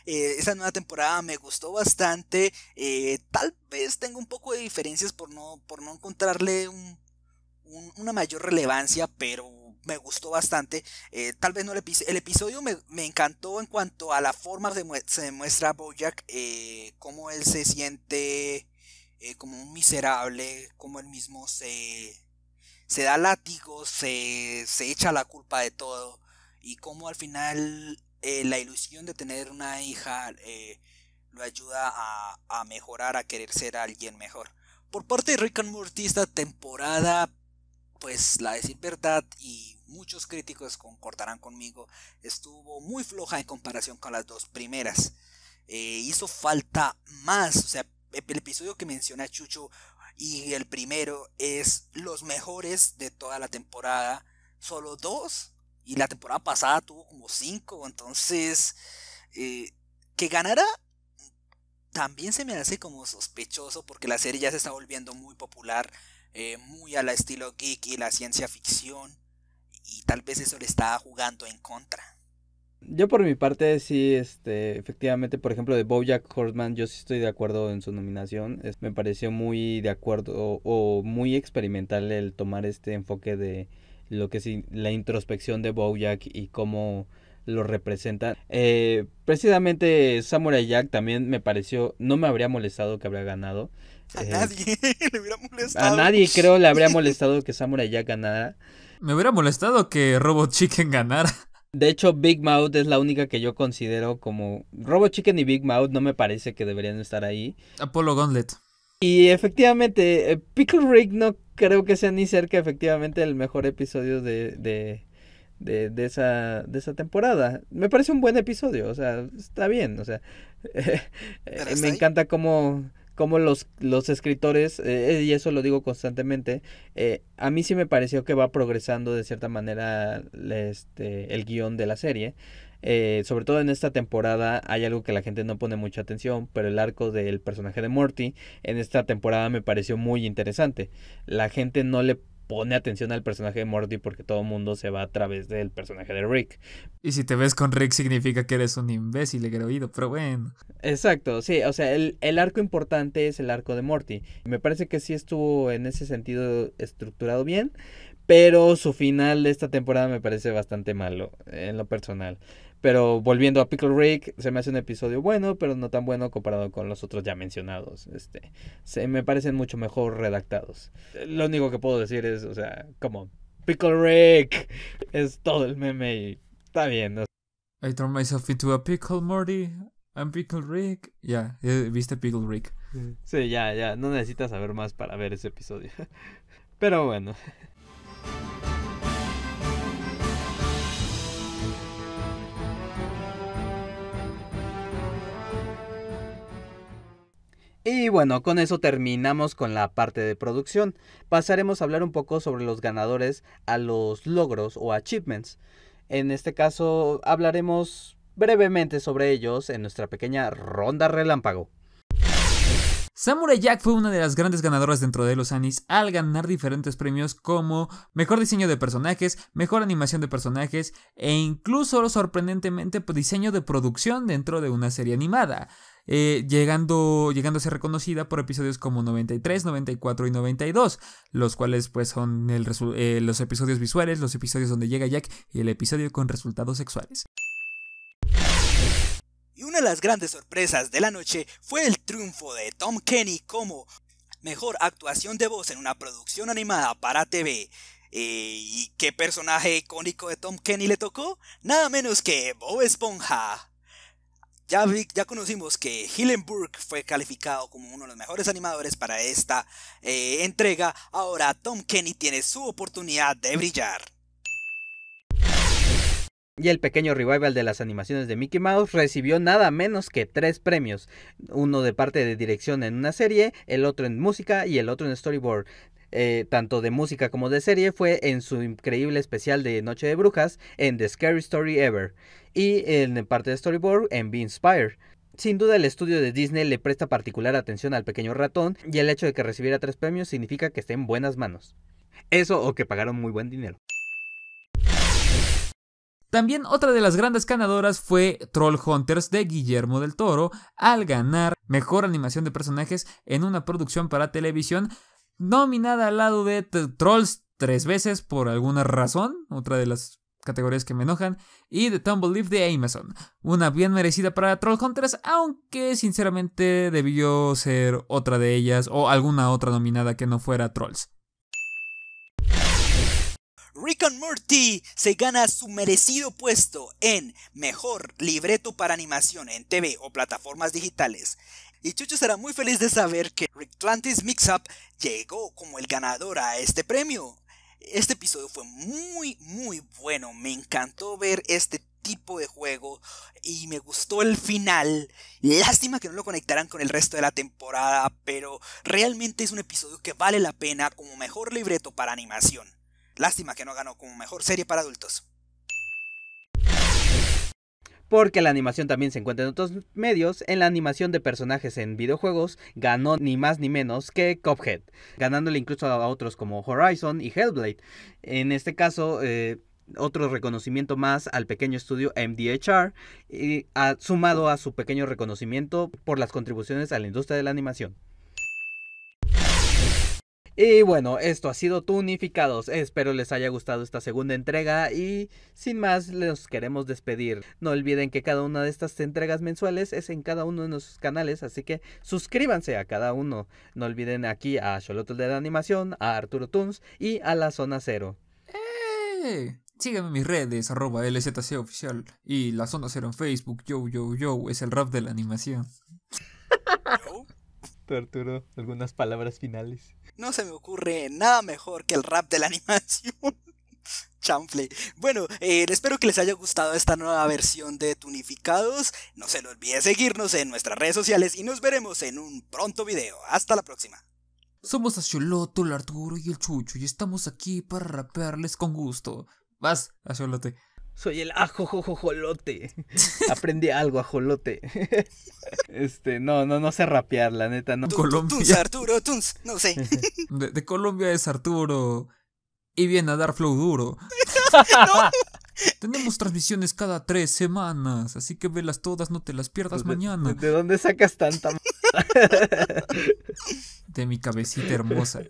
eh, esa nueva temporada me gustó bastante. Eh, tal vez tengo un poco de diferencias por no, por no encontrarle una mayor relevancia, pero me gustó bastante. Eh, tal vez no el episodio. El episodio me, encantó en cuanto a la forma de se muestra Bojack. cómo él se siente como un miserable. Cómo él mismo se. se da látigo... Se, se echa la culpa de todo. Y cómo al final eh, la ilusión de tener una hija eh, lo ayuda a, mejorar, a querer ser alguien mejor. Por parte de Rick and Morty esta temporada, pues la decir verdad y muchos críticos concordarán conmigo, estuvo muy floja en comparación con las dos primeras. Eh, hizo falta más, o sea, el episodio que menciona Chucho y el primero es los mejores de toda la temporada, solo dos y la temporada pasada tuvo como 5, entonces eh, que ganara también se me hace como sospechoso porque la serie ya se está volviendo muy popular, eh, muy a la estilo geek y la ciencia ficción y tal vez eso le está jugando en contra. Yo por mi parte sí, este, efectivamente, por ejemplo, de Bojack Horseman, yo sí estoy de acuerdo en su nominación. me pareció muy de acuerdo o muy experimental el tomar este enfoque de lo que es la introspección de Bojack y cómo lo representa. Eh, precisamente Samurai Jack también me pareció, no me habría molestado que habría ganado. A eh, nadie le hubiera molestado. A nadie creo le habría molestado que Samurai Jack ganara. Me hubiera molestado que Robot Chicken ganara. De hecho, Big Mouth es la única que yo considero como... Robot Chicken y Big Mouth no me parece que deberían estar ahí. Apollo Gauntlet. Y efectivamente, eh, Pickle Rick no creo que sea ni cerca efectivamente el mejor episodio de, de, de, esa, de esa temporada. Me parece un buen episodio, o sea, está bien, o sea, eh, me encanta cómo, cómo los, los escritores, eh, y eso lo digo constantemente, eh, a mí sí me pareció que va progresando de cierta manera este, el guión de la serie. Eh, sobre todo en esta temporada hay algo que la gente no pone mucha atención, pero el arco del personaje de Morty en esta temporada me pareció muy interesante. La gente no le pone atención al personaje de Morty porque todo el mundo se va a través del personaje de Rick. Y si te ves con Rick significa que eres un imbécil oído, pero bueno. Exacto, sí, o sea, el, el, arco importante es el arco de Morty. Me parece que sí estuvo en ese sentido estructurado bien, pero su final de esta temporada me parece bastante malo, en lo personal. Pero volviendo a Pickle Rick, se me hace un episodio bueno, pero no tan bueno comparado con los otros ya mencionados. Este, se me parecen mucho mejor redactados. Lo único que puedo decir es, o sea, como Pickle Rick es todo el meme y está bien. I turn myself into a pickle, Morty. I'm Pickle Rick. Ya, viste Pickle Rick. Sí, ya, ya. No necesitas saber más para ver ese episodio. Pero bueno. Y bueno, con eso terminamos con la parte de producción. Pasaremos a hablar un poco sobre los ganadores a los logros o achievements. En este caso hablaremos brevemente sobre ellos en nuestra pequeña ronda relámpago. Samurai Jack fue una de las grandes ganadoras dentro de los anis al ganar diferentes premios como mejor diseño de personajes, mejor animación de personajes e incluso sorprendentemente pues, diseño de producción dentro de una serie animada. Eh, llegando, a ser reconocida por episodios como 93, 94 y 92, los cuales pues son eh, los episodios visuales, los episodios donde llega Jack y el episodio con resultados sexuales de las grandes sorpresas de la noche fue el triunfo de Tom Kenny como mejor actuación de voz en una producción animada para TV. Eh, ¿Y qué personaje icónico de Tom Kenny le tocó? Nada menos que Bob Esponja. Ya, ya conocimos que Hillenburg fue calificado como uno de los mejores animadores para esta eh, entrega. Ahora Tom Kenny tiene su oportunidad de brillar. Y el pequeño revival de las animaciones de Mickey Mouse recibió nada menos que tres premios, uno de parte de dirección en una serie, el otro en música y el otro en storyboard. Eh, tanto de música como de serie, fue en su increíble especial de Noche de Brujas en The Scary Story Ever y en parte de storyboard en Be Inspired. Sin duda el estudio de Disney le presta particular atención al pequeño ratón y el hecho de que recibiera tres premios significa que está en buenas manos. Eso o que pagaron muy buen dinero. También otra de las grandes ganadoras fue Troll Hunters de Guillermo del Toro al ganar Mejor Animación de Personajes en una producción para televisión nominada al lado de Trolls tres veces por alguna razón, otra de las categorías que me enojan, y The Tumble de Amazon. Una bien merecida para Trollhunters, aunque sinceramente debió ser otra de ellas o alguna otra nominada que no fuera Trolls. Rick and Morty se gana su merecido puesto en mejor libreto para animación en TV o plataformas digitales. Y Chucho será muy feliz de saber que Rick Mixup Mix Up llegó como el ganador a este premio. Este episodio fue muy, muy bueno. Me encantó ver este tipo de juego y me gustó el final. Lástima que no lo conectaran con el resto de la temporada, pero realmente es un episodio que vale la pena como mejor libreto para animación. Lástima que no ganó como mejor serie para adultos. Porque la animación también se encuentra en otros medios, en la animación de personajes en videojuegos ganó ni más ni menos que Cophead, ganándole incluso a otros como Horizon y Hellblade. En este caso, eh, otro reconocimiento más al pequeño estudio MDHR, y ha sumado a su pequeño reconocimiento por las contribuciones a la industria de la animación. Y bueno, esto ha sido Tunificados. Espero les haya gustado esta segunda entrega y sin más les queremos despedir. No olviden que cada una de estas entregas mensuales es en cada uno de nuestros canales, así que suscríbanse a cada uno. No olviden aquí a Xolotl de la Animación, a Arturo Tunes y a La Zona Cero. ¡Eh! Sígueme en mis redes, arroba LZC oficial y La Zona Cero en Facebook. Yo, yo, yo, es el rap de la animación. Arturo, algunas palabras finales. No se me ocurre nada mejor que el rap de la animación. Chanfle. Bueno, eh, espero que les haya gustado esta nueva versión de Tunificados. No se lo olvide seguirnos en nuestras redes sociales y nos veremos en un pronto video. Hasta la próxima. Somos Asioloto, el Arturo y el Chucho y estamos aquí para rapearles con gusto. Vas, Asiolote soy el ajojojolote. Aprendí algo, ajolote. este, no, no, no sé rapear, la neta, no. Colombia. Arturo, Tuns, no sé. De, Colombia es Arturo. Y viene a dar flow duro. Tenemos transmisiones cada tres semanas, así que velas todas, no te las pierdas pues mañana. ¿De dónde sacas tanta? de mi cabecita hermosa.